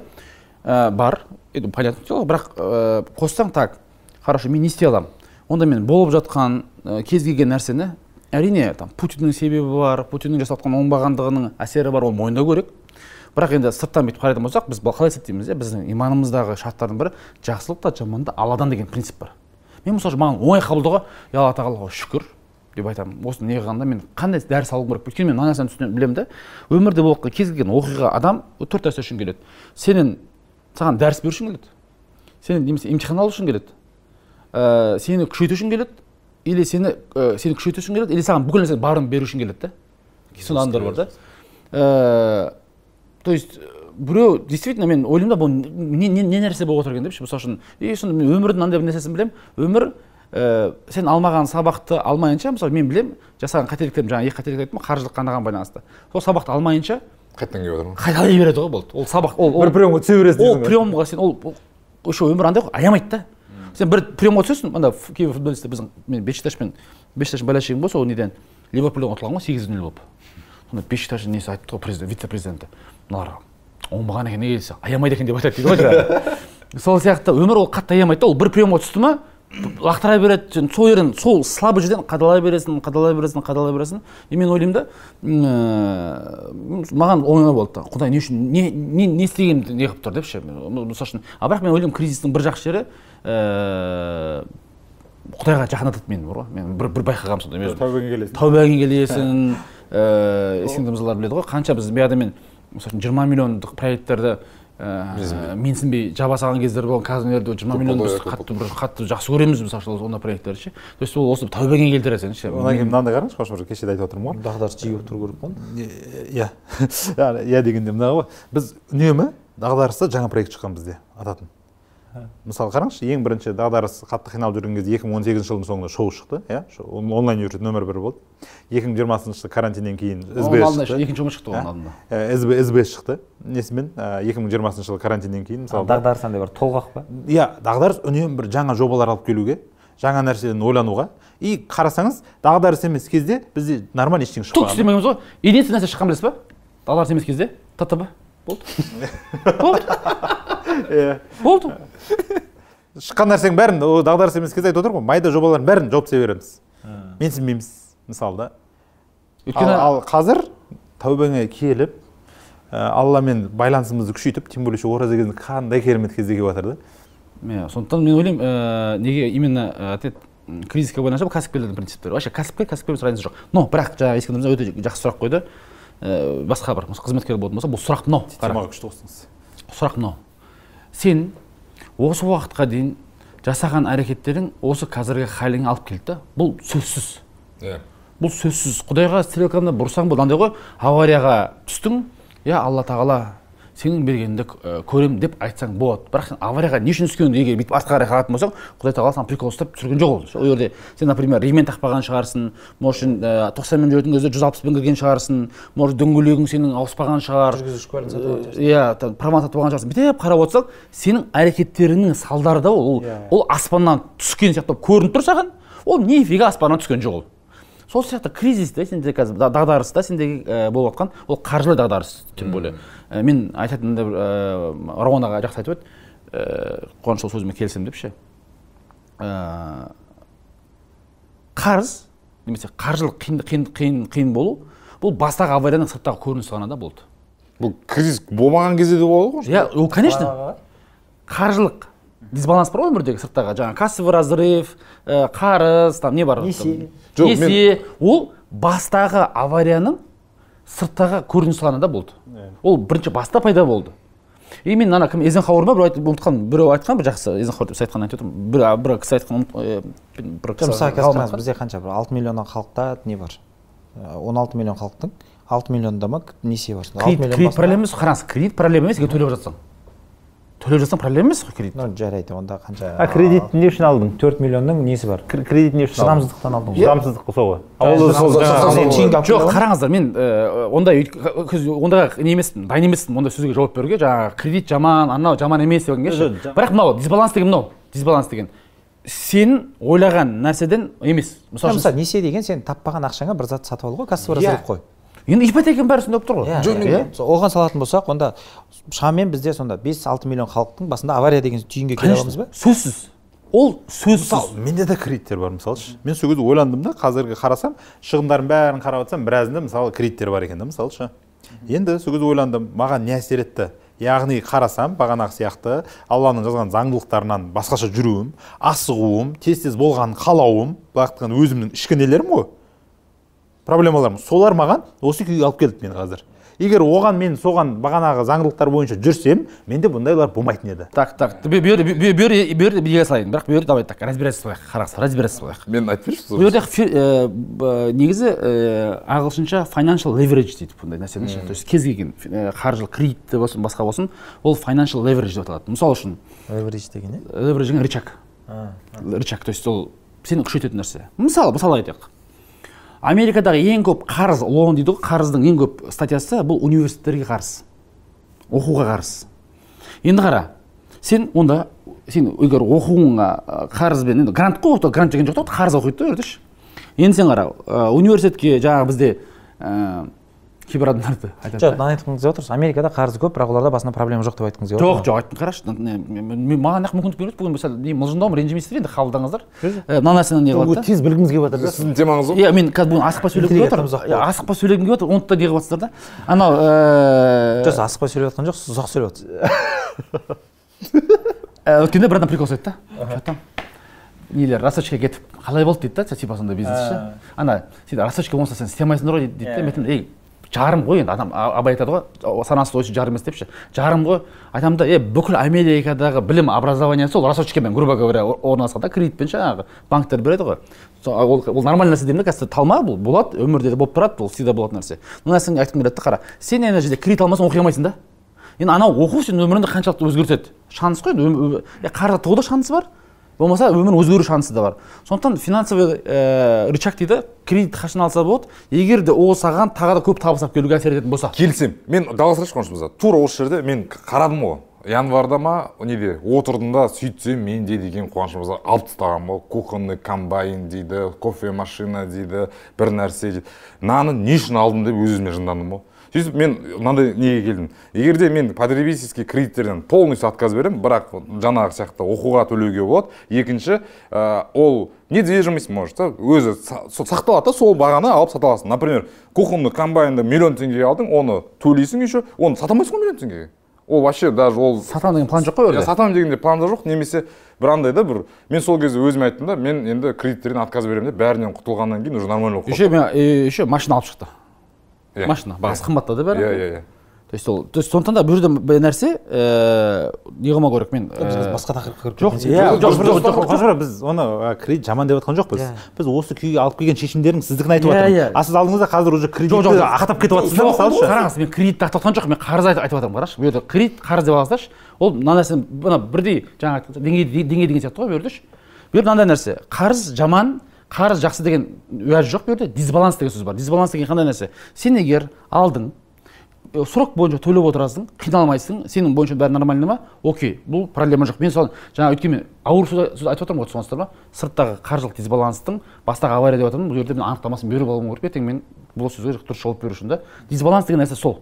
бар енді понятно дело бірақ қоссаң так хорошо мен не істей аламын онда мен болып жатқан кез келген нәрсені әрине там путиннің себебі бар путиннің жасап жатқан оңбағандығының әсері бар оны мойындау керек бірақ енді сырттан бүйтіп қарайтын болсақ біз қалай есептейміз иә біздің иманымыздағы шарттардың бірі жақсылық та жаман да алладан деген принцип бар мен мысалы үшін маған оңай қабылдауға алла тағалаға шүкір деп айтамын осы не қылғанда мен қандай дәріс алуым керек өйткені мен мына нәрсені түсінемін білемін да өмірде болып жатқан кез келген оқиға адам төрт нәрсе үшін келеді сенен саған дәріс беру үшін келеді сен немесе емтихан алу үшін келеді ә, сені күшейту үшін келеді или сені ә, сені күшейту үшін келеді или саған бүкіл нәрсенің барын беру үшін келеді да сондай адамдар бар да ә, то есть біреу действительно мен ойлаймын да бұл не, не, нәрсе болып отыр екен депші мысалы үшін и сонда мен өмірдің андай бір нәрсесін білемін өмір ә, сен алмаған сабақты алмайынша мысалы мен білемін жасаған қателіктерім жаңа екі қателік айттым қаржылық қандаған байланысты сол сабақты алмайынша қайтадан келіп жатыр қайталай береді ғой болды ол сабақ ол бір приемға түсе бересің ол приемға сен ол еще өмір андай ғой аямайды да сен бір приемға түсесің анда кейбір футболисттер біздің мен бешикташпен бешикташтың болельщигім ғой сол неден ливерпульден ұтылған ғой сегіз нөл болып сонда бешикташтың несі айтты ғой президент вице президенті мыналар оңбаған екен ей аямайды екен деп айтады дейді ғой жаңағы сол сияқты өмір ол қатты аямайды да ол бір приемға түсті ма лақтыра береді сол жерден сол слабый жерден қадала бересің қадала бересің қадала бересің и мен ойлаймын да маған оңай болды да құдай не үшін не не, не істегенімді не қылып тұр деп ше мысалы үшін а бірақ мен ойлаймын кризистің бір жақсы жері ә, құдайға жақындатады мені бар ғой мен бір, бір байқағанмын сондай өзім келесің тәубәңе келесің э, ііі мырзалар біледі ғой қанша біз баяғыда мен мысалы үшін жиырма миллиондық проекттерді ә, э, менсінбей жаба салған кездер болған казунерді жиырма миллион біз қатты бір қатты жақсы көреміз мысалы үшін ондай проекттерді ше то есть ол осы тәубеге келтіресің сен ше одан кейін мынандай қараңызшы қошмар кеше де айтып отырмын ғой дағдарыс жиі отыру керек қой иә иә дегенде мынау ғой біз үнемі дағдарыста жаңа проект шыққан бізде ататын мысалы қараңызшы ең бірінші дағдарыс қатты қиналып жүрген кезде 2018 жылдың соңында шоу шықты иә онлайн университет нөмір бір болды екі мың жиырмасыншы жылы карантиннен кейін сбс шықты екінші омыр шықты оның алдында сбс ә, ә, шықты несімен ә, екі мың жиырмасыншы жылы карантиннен кейін мысалы дағдарыс андай бір толғақ па иә дағдарыс үнемі бір жаңа жобалар алып келуге жаңа нәрседен ойлануға и қарасаңыз дағдарыс емес кезде бізде нормально ештеңе шықпаған түк істемегенбіз ғой единственный нәрсе шыққан білесіз ба дағдарыс емес кезде ттб болды болды иә болды шыққан нәрсенің бәрін ол дағдарыс емес кезде айтып отыр ғой майда жобалардың бәрін жауып тастай береміз ә. менсінбейміз мысалы да өйткені ал, қазір тәубеңе келіп ә, алламен байланысымызды күшейтіп тем более еще ораза кезінде қандай керемет кезде келіп жатыр да иә сондықтан мен ойлаймын ә, неге именно ә, ответ кризиске байланысты бұл кәсіпкерлердің принциптері вообще кәсіпкер кәсіпкермен разница жоқ но бірақ жаңағы ескендір өте жақсы сұрақ қойды ә, басқа бір қызметкер болатын болса бұл сұрақ мынау күшті қостыңыз сұрақ мынау сен осы уақытқа дейін жасаған әрекеттерің осы қазіргі халіңе алып келді бұл сөзсіз иә бұл сөзсіз құдайға стрелканы бұрсаң болды андай ғой аварияға түстің иә алла тағала сенің бергеніңді э, көремін деп айтсаң болады бірақ сен аварияға не үшін түскеніңді егер бүйтіп артқа қарай қаратын болсаң құдай тағала саған прикол ұстап түсірген жоқ ол ол жерде сен например ремен тақпаған шығарсың может сен э, тоқсанмен жүретін кезде жүз алпыспен кірген шығарсың может дөңгелегің сенің ауыспаған шығар жүргізуші куәлігін сатып иә э, права сатып алған шығарсың бүйтіп қарап отырсаң сенің әрекеттеріңнің салдары да ол ол иә, иә. аспаннан түскен сияқты болып көрініп тұр саған ол нифига аспаннан түскен жоқ ол сол сияқты кризис те сенде қазір дағдарыс та сенде э, болып жатқан ол қаржылай дағдарыс тем более э, мен айтатын бір ә, э, рауан аға жақсы айтып еді ә, қуаныш сөзіме келісемін деп ше қарыз немесе қаржылық қиын, қиын, қиын, қиын болу бұл бастағы аварияның сырттағы көрінісі ғана да болды бұл кризис болмаған кезде де болады ғой иә ол конечно қаржылық дисбаланс бар ғой өмірдегі сырттағы жаңағы кассовый разрыв э, қарыз там не бар несие жоқ несие ол бастағы аварияның сырттағы көрінісі ғана да болды иә. ол бірінші баста пайда болды и мен ана кім эзенхауэр ма біреу ұмытқан біреу айтқан бір жақсы эзенхауэр деп айтқанын айтып отырмын бір э, бір кісі айтқан бір мысалы бізде қанша бір алты миллион халықта не бар э, он алты миллион халықтың алты миллионда ма несие бар кредит проблема емес қараңыз кредит проблема емес егер төлеп жатсаң төлеп жатсаң проблема емес қой кредит ну жарайды онда қанша а кредит не үшін алдың төрт миллионның несі бар кредит не үшін шыдамсыздықтан алдың ғой шыдамсыздық сол ғой жоқ қараңыздар мен ондай ондайға не емеспін дайын емеспін ондай сөзге жауап беруге жаңағы кредит жаман анау жаман емес ше бірақ мынау дисбаланс деген мынау дисбаланс деген сен ойлаған нәрседен емес мысалы несие деген сен таппаған ақшаңа бір зат сатып алу ғой кассовый разрыв қой енді ипотеканың бәрі сондай болып тұр ғой иә, жоқ иә. мен оған салатын болсақ онда шамамен бізде сонда бес алты миллион халықтың басында авария деген түйінге келе аламыз ба сөзсіз ол сөзсіз мысалы менде де кредиттер бар мысалышы мен сол кезде ойландым да қазіргі қарасам шығындардың бәрін қарап жатсам біразында мысалы кредиттер бар екен да мысалышы енді сол кезде ойландым маған не әсер етті яғни қарасам бағанағы сияқты алланың жазған заңдылықтарынан басқаша жүруім асығуым тез тез болғанын қалауым былай айтқанда өзімнің ішкі нелерім ғой проблемаларым солар маған осы күйге алып келді мені қазір егер оған мен соған бағанағы заңдылықтар бойынша жүрсем менде бұндайлар болмайтын еді так так бұл жерде салайын бірақ бұл жерде давай так разбираться болайық қараңыз разбираться болайық мен айтып берші бұл жерде э, негізі э, ағылшынша financial leverage дейді бұндай нәрсені ше то есть кез келген э, қаржылық кредитті болсын басқа болсын ол financial leverage деп аталады мысалы үшін leverage деген не leverage деген рычаг рычаг то есть ол сені күшейтетін нәрсе мысалы мысал айтайық америкадағы ең көп қарыз лоун дейді ғой қарыздың ең көп статьясы бұл университеттерге қарыз оқуға қарыз енді қара сен онда сен егер оқуыңа қарызбен енді грант қой грант деген жоқ та қарыз оқиды да енді сен қара университетке жаңағы бізде кейбір адамдарды айтады жоқ айтқыңыз келіп отырсыз америкада қарыз көп бірақ оларда басында проблема жоқ деп айтқыңыз келіп жоқ жоқ айттым қарашы маған ақ мүмкіндік береді бүгін мысалы не мылжыңдауым ренжімейсіздер енді қабылдаңыздар э, мына нәрсені не қылады тез білгіңіз келіп жатыр сіздің темаңыз ғой иә мен қазір бүгін асықпа сөйлегім келіп жатыр э, асықпа сөйлегім келіп жатыр оны да не қылып жатсыздар да анау э, жоқ сіз асықпа сөйлеп жатқан жоқсыз ұзақ сөйлеп жатсыз өткенде бір адам прикол жасайды да там нелер рассрочка кетіп қалай болды дейді да типа сондай бизнес ше ана сен рассрочка болмаса сен істей алмайсыңдар ғой дейді да мен айтамын ей жарым ғой енді адам абай айтады ғой санасы ойша жарым емес депші жарым ғой айтамын да е бүкіл америкадағы білім образованиесі ол рассрочкамен грубо говоря орналасқан да кредитпен жаңағы банктер береді ғой ол, ол нормальный нәрсе деймін да қазір талма бұл болады өмірде де болып тұрады ол всегда болатын нәрсе мына нәрсені айтқым келеді да қара сен ана жерде кредит алмасаң оқи алмайсың да енді анау оқу сенің өміріңді қаншалықты өзгертеді шанс қой енді қарыз тығуда шансы бар болмаса өмір өзгеру шансы да бар сондықтан финансовый ә, рычаг дейді кредит қашан алса болады егер де ол саған тағы да көп табыс алып келуге әсер ететін болса келісемін мен жалғастырайықшы қуаныш мырза тура осы жерде мен қарадым ғой январьда ма неде отырдым да сөйтсем менде деген мырза алып тастаған ғой кухонный комбайн дейді кофе машина дейді бір нәрсе дейді мынаны не үшін алдым деп өз өзіме жындандым ғой сөйтіп мен мынандай неге келдім егер де мен потребительский кредиттерден полностью отказ беремін бірақ жаңағы сияқты оқуға төлеуге болады екінші ә, ол недвижимость может өзі сақталады да сол бағаны алып сата аласың например кухонный комбайнды миллион теңгеге алдың оны төлейсің еще оны сата алмайсың ғой миллион теңгеге ол вообще даже ол сатамын деген план жоқ қой иә, сатамын дегенде план да жоқ немесе бір андай да бір мен сол кезде өзіме айттым да мен енді кредиттерден отказ беремін деп бәрінен құтылғаннан кейін уже нормально болып еще еще машина алып шықты машина бағасы yeah. қымбаттады бәрі иә иә иә то есть ол то есть сондықтан да бұл жерде нәрсе ііі э, не қылмау керек мен э, басқа тақырыпқа кіріп жоқ жоқ жоқ жоқ біз оны кредит жаман деп жатқан жоқпыз біз осы күйге алып келген шешімдерің сіздікін айтып жатырмыз а сіз алдыңызда қазір уже кредитті ақтап кетіп да мысалы қараңыз мен кредитті ақтап жатқан жоқпын мен қарыз айтып жатырмын қарашы бұл жерде кредит қарыз деп алсаңдаршы ол мына нәрсені мына бірдей жаңағы деңгей деген сияқты ғой бұл жерде ше бұл жерде мынандай нәрсе қарыз жаман қарыз жақсы деген уәж жоқ бұл жерде дисбаланс деген сөз бар дисбаланс деген қандай нәрсе сен егер алдың э, срок бойынша төлеп отырасың қиналмайсың сенің бойынша бәрі нормально ма окей бұл проблема жоқ мен соны жаңағы өйткені мен ауыр сөз айтып отырмын ғой түсінесіздер ма сырттағы қаржылық дисбаланстың бастағы авария деп жатырмын бұл жерде мен анықтамасын беріп алуым керек ертең мен бұл сөзге дұрыс жауап беру үшін да дисбаланс деген нәрсе сол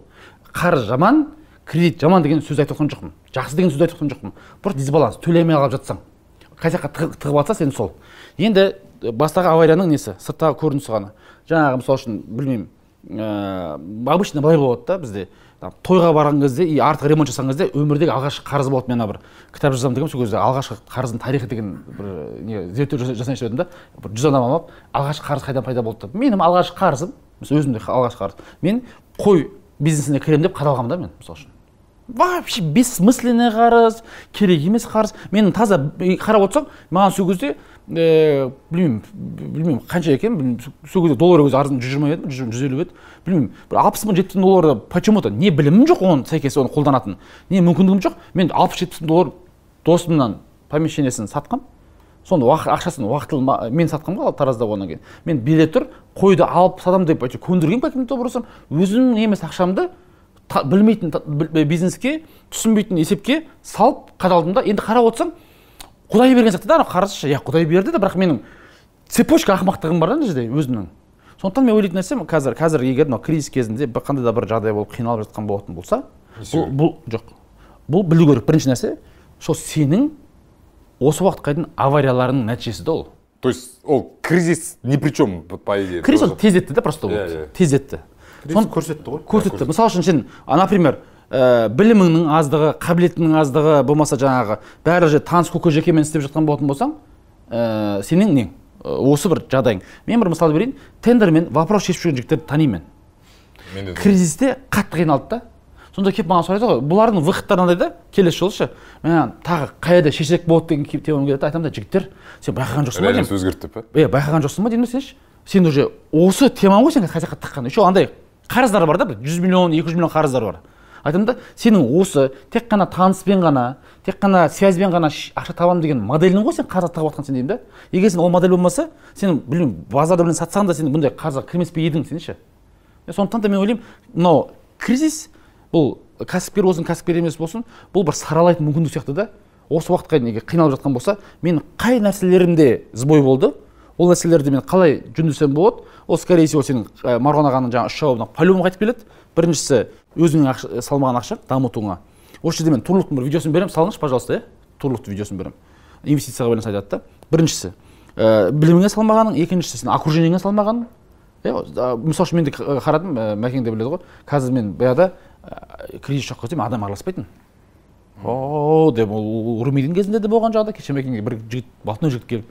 қарыз жаман кредит жаман деген сөз айтып жатқан жоқпын жақсы деген сөз айтып жатқан жоқпын просто дисбаланс төлей алмай қалып жатсаң қай жаққа тығып жатса сен сол енді бастағы аварияның несі сырттағы көрінісі ғана жаңағы мысалы үшін білмеймін ыыы ә, обычно былай болады да бізде там тойға барған кезде и артық ремонт жасаған кезде өмірдегі алғашқы қарыз болады мен ана бір кітап жазамын деген сол кезде алғашқы қарыздың тарихы деген бір не зерттеу жасайыншы дедім да бір жүз адам алып алғашқы қарыз қайдан пайда болды деп менің алғашқы қарызым өзімде алғашқы қарыз мен қой бизнесіне кіремін деп қадалғанмын да мен мысалы үшін вообще бессмысленный қарыз керек емес қарыз мен таза қарап отырсам маған сол кезде ә, білмеймін білмеймін қанша екен сол кезде доллар өзі арзан жүз жиырма еді жүз елу еді білмеймін бір алпыс мың жетпіс мың долларды почему то не білімім жоқ оны сәйкес оны қолданатын не мүмкіндігім жоқ мен алпыс жетпіс мың доллар досымнан помещениесін сатқам сонда ақшасын уақытылы мен сатқам ғой таразда болғаннан кейін мен бере тұр қойды алып сатамын деп әйтеуір көндіргенмін каким то образом өзімнің емес ақшамды білмейтін бизнеске түсінбейтін есепке салып қадалдым да енді қарап отырсаң құдай берген сияқты да анау қарызшы иә құдай берді де бірақ менің цепочка ақымақтығым бар да мына жерде өзімнің сондықтан мен ойлайтын нәрсем қазір қазір егер мынау кризис кезінде қандай да бір жағдай болып қиналып жатқан болатын болса бұл, бұл жоқ бұл білу керек бірінші нәрсе сол сенің осы уақытқа дейін аварияларыңның нәтижесі да ол то есть ол кризис не при чем по идее кризис ол тездетті да просто yeah, yeah. Иә, иә. тездетті соны көрсетті ғой көрсетті мысалы үшін сен например ә, э, біліміңнің аздығы қабілетіңнің аздығы болмаса жаңағы барлық же таныс көкөжекемен істеп жатқан болатын болсаң ә, сенің нең э, осы бір жағдайың мен бір мысал берейін тендермен вопрос шешіп жүрген жігіттерді танимын мен кризисте қатты қиналды да сонда келіп маған сұрайды ғой бұлардың выходтары мынандай да келесі жолы ше міне тағы жерде шешсек болады деген темам келеді да айтамын да жігіттер сен байқаған жоқсың ба деймін өзгерді деп па иә байқаған жоқсың ба деймін да сен уже осы темаң ғой сен қай жаққа тыққан еще андай қарыздар бар да бір жүз миллион екі жүз миллион қарыздар бар айтамын да сенің осы тек қана таныспен ғана тек қана связьбен ғана ақша табамын деген моделің ғой сен қарызға тағып жатқан сен деймін да егер сен ол модель болмаса сен білмеймін базарда бірдеңе сатсаң да сен бұндай қарызға кірмес пе едің сен ше сондықтан да мен ойлаймын мынау кризис бұл кәсіпкер болсын кәсіпкер емес болсын бұл бір саралайтын мүмкіндік сияқты да осы уақытқа дейін егер қиналып жатқан болса мен қай нәрселерімде сбой болды ол нәрселерді мен қалай жөндесем болады ол скорее всего сенің ә, марғұлан ағаның жаңағы үш жауабына по любому қайтып келеді біріншісі өзіңнің ақш, э, салмаған ақшаң дамытуыңа осы жерде мен турлықтың бір видеосын беремін салыңызшы пожалуйста иә турлықтың видеосын беремін инвестицияға байланысты айтады да біріншісі ә, біліміңе салмағаның екіншісі сенің окружениеңе салмағаның иә мысалы үшін мен де қарадым ә, мәкең де біледі ғой қазір мен баяғыда ә, кредит кезде өтсем адам араласпайтын о деп ол румейдің кезінде де болған жағдай кеше мәкеңге бір жігіт блатной жігіт келіп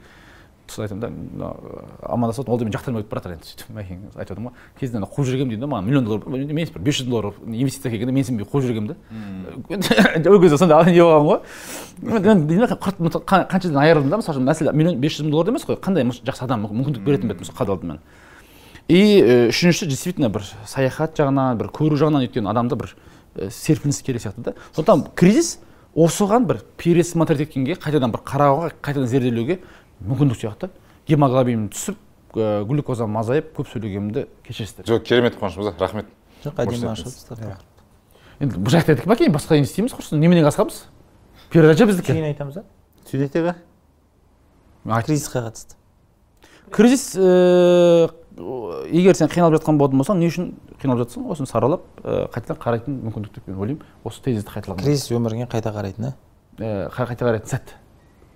сосын айтамын да мына амандасып ол да мені жақтырмай өтіп бара жатыр енді сөйтіп мәкең айтып жатырмын ғой кезінде ана қуып жібергенмін деймін да маған миллион доллар емес бір бес жүз доллар инвестиция келгенде менсінбей қуып жібергенмін да ол кезде сондай не болған ғой деймін қанша айырылдым да мысалы үшін мәселе миллион бес жүз мың доллар емес қой қандай жақсы адам мүмкіндік беретін бе еді мысалы қадалдым мен и э, үшіншісі действительно бір саяхат жағынан бір көру жағынан өйткені адамда бір э, серпіліс керек сияқты да сондықтан кризис осыған бір пересмотреть еткенге қайтадан бір қарауға қайтадан зерделеуге мүмкіндік сияқты гемоглобинім түсіп э, глюкозам азайып көп сөйлегенімді кешірсіздер жоқ керемет қуаныш мырза рахмет жоқ әдемі ашылып иә. енді бұл жақта едік па кейін басқа не істейміз құрсын немене асығамыз передача біздікі кейін айтамыз а сөйтейік ба кризисқа қатысты кризис э, егер сен қиналып жатқан болатын болсаң не үшін қиналып жатсың осыны саралап э, қайтадан қарайтын мүмкіндік деп мен ойлаймын осы тезисті қайталаған кризис өміріңе қайта қарайтын ә, қайта қарайтын сәт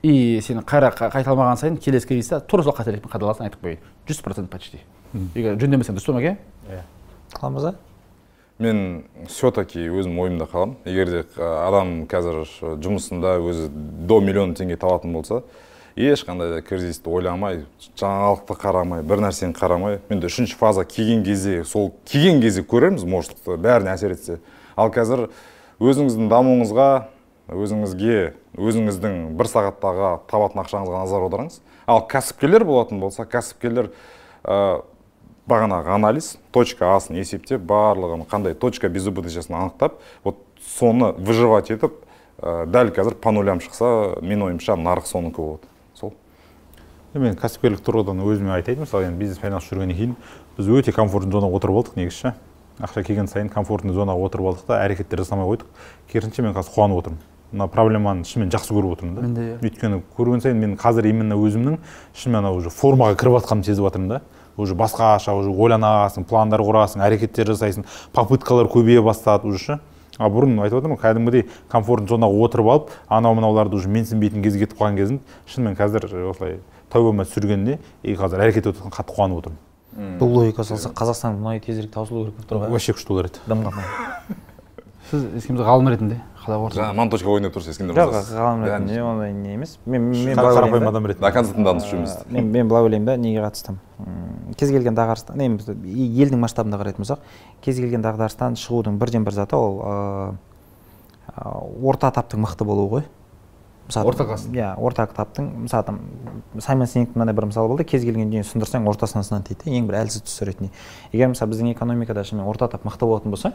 и сен қайра қайта сайын келесі кризиста тура сол қателікпен қайталасың айтып қояйын жүз процент почти егер жөндемесең дұрыс болмайды иә иә қалан мырза мен все таки өзім ойымда қаламын егер де адам қазір жұмысында өзі до миллион теңге табатын болса ешқандай да кризисті ойламай жаңалықты қарамай бір нәрсені қарамай енді үшінші фаза келген кезде сол келген кезде көрерміз может бәріне әсер етсе ал қазір өзіңіздің дамуыңызға өзіңізге өзіңіздің бір сағаттағы табатын ақшаңызға назар аударыңыз ал кәсіпкерлер болатын болса кәсіпкерлер ә, бағанағы анализ точка асын есептеп барлығын қандай точка безубыточасын анықтап вот соны выживать етіп ә, дәл қазір по нулям шықса менің ойымша нарық соныкі болады сол мен кәсіпкерлік тұрғыдан өзіме айтайын мысалы енді бизнес айналысып жүргеннен кейін біз өте комфортный зонаға отырып алдық негізі ше ақша келген сайын комфортный зонаға отырып алдық та әрекеттер жасамай қойдық керісінше мен қазір қуанып отырмын мына проблеманы шынымен жақсы көріп отырмын да мен де иә. өйткені көрген сайын мен қазір именно өзімнің шынымен анау уже формаға кіріп жатқанымды сезіп жатырмын да уже басқаша уже ойланасың пландар құрасың әрекеттер жасайсың попыткалар көбейе бастады уже ше а бұрын айтып отырмын кәдімгідей комфортный зонаға отырып алып анау мынауларды уже менсінбейтін кезге кетіп қалған кезім шынымен қазір э, осылай тәубама түсіргенде и қазір әрекет етіп жатқан қатты қуанып отырмын бұл логика салсақ қазақстан мұнайы тезірек таусылу керек болып тұр ғой вообще күшті болар еді дамыған сіз сіз ғалым ретінде қалай қорсың жаңа манточка ойнап тұрсыз ескендір жоқ ғалым не ондай не емес мен мен қарапайым адам ретінде до конца тыңдадыңыз үшеуміз мен мен былай ойлаймын да неге қатысты кез келген дағдарыстан енді елдің масштабында қарайтын болсақ кез келген дағдарыстан шығудың бірден бір заты ол орта таптың мықты болуы ғой мысалы орта класс иә орта таптың мысалы там саймон мынадай мынандай бір мысалы болды кез келген дүниені сындырсаң ортасынан сынады дейді ең бір әлсіз тұсы ретінде егер мысалы біздің экономикада шынымен орта тап мықты болатын болса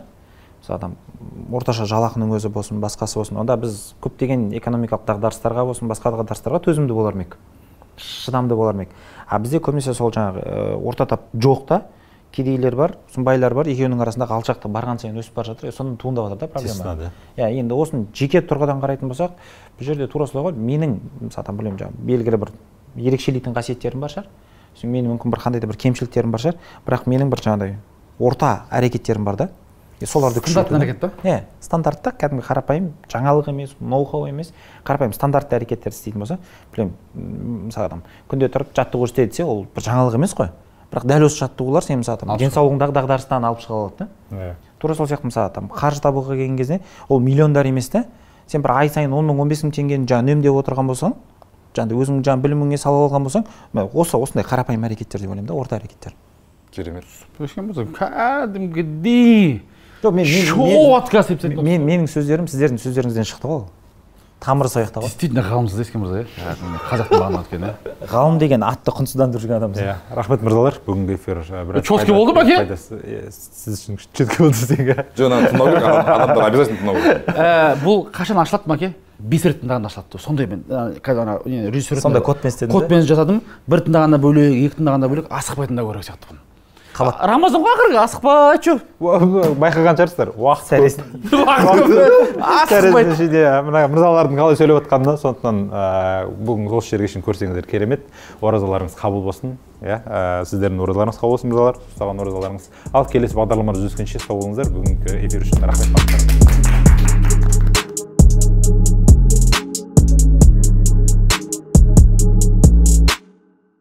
мысалы орташа жалақының өзі болсын басқасы болсын онда біз көптеген экономикалық дағдарыстарға болсын басқа дағдарыстарға төзімді болар ма шыдамды болар ма ал бізде көбінесе сол жаңағы орта тап жоқ та кедейлер бар сосын байлар бар екеуінің арасындағы алшақтық барған сайын өсіп бара жатыр содан туындап жатыр да проблема иә енді осыны жеке тұрғыдан қарайтын болсақ бұл жерде тура солай ғой менің мысалы там білмеймін жаңағы белгілі бір ерекшелейтін қасиеттерім бар шығар менің мүмкін бір қандай да бір кемшіліктерім бар шығар бірақ менің бір жаңағыдай орта әрекеттерім бар да е соларды күшейту әрекет па иә стандартты кәдімгі қарапайым жаңалық емес ноу хау емес қарапайым стандартты әрекеттерді істейтін болса білемін мысалы там күнде тұрып жаттығу істе десе ол бір жаңалық емес қой бірақ дәл осы жаттығулар сен мысалы там денсаулығыңдағы дағдарыстан алып шыға алады да иә тура сол сияқты мысалы там қаржы табуға келген кезде ол миллиондар емес та сен бір ай сайын он мың он бес мың теңгені жаңағы үнемдеп отырған болсаң жаңағыдай өзіңнің жаңағы біліміңе салып алған болсаң осы осындай қарапайым әрекеттер деп ойлаймын да орта әрекеттер керемет кәдімгідей жоқ мен четко мен менің сөздерім сіздердің сөздеріңізден шықты ғой тамыры сол жақта ғой действительно ғалымсыз ескен мырза иә қазақтың бағына өткен иә ғалым деген атты құнсыздандырып жүрген адамсыз иә рахмет мырзалар бүгінгі эфир э, біраз четкий болды ма әке сіз үшін четкий болды сізге жоқ ана тыңдау керек адамдар обязательно тыңдау керек э, бұл қашан ашылады мәке бес рет тыңдағанда ашылады сондай мен қазір э, ана режиссер сондай кодпен істедім кодпен жасадым бір тыңдағанда бөлек екі тыңдағанда бөлек асықпай тыңдау керек сияқты қалады рамазанға ақырғы асықпа че байқаған шығарсыздар уақыт иә мына мырзалардың қалай сөйлеп жатқанына сондықтан бүгін осы жерге шейін көрсеңіздер керемет оразаларыңыз қабыл болсын иә сіздердің оразаларыңыз қабыл болсын мырзалар ұстаған оразаларыңыз ал келесі бағдарламада жүздескенше сау болыңыздар бүгінгі эфир үшін рахмет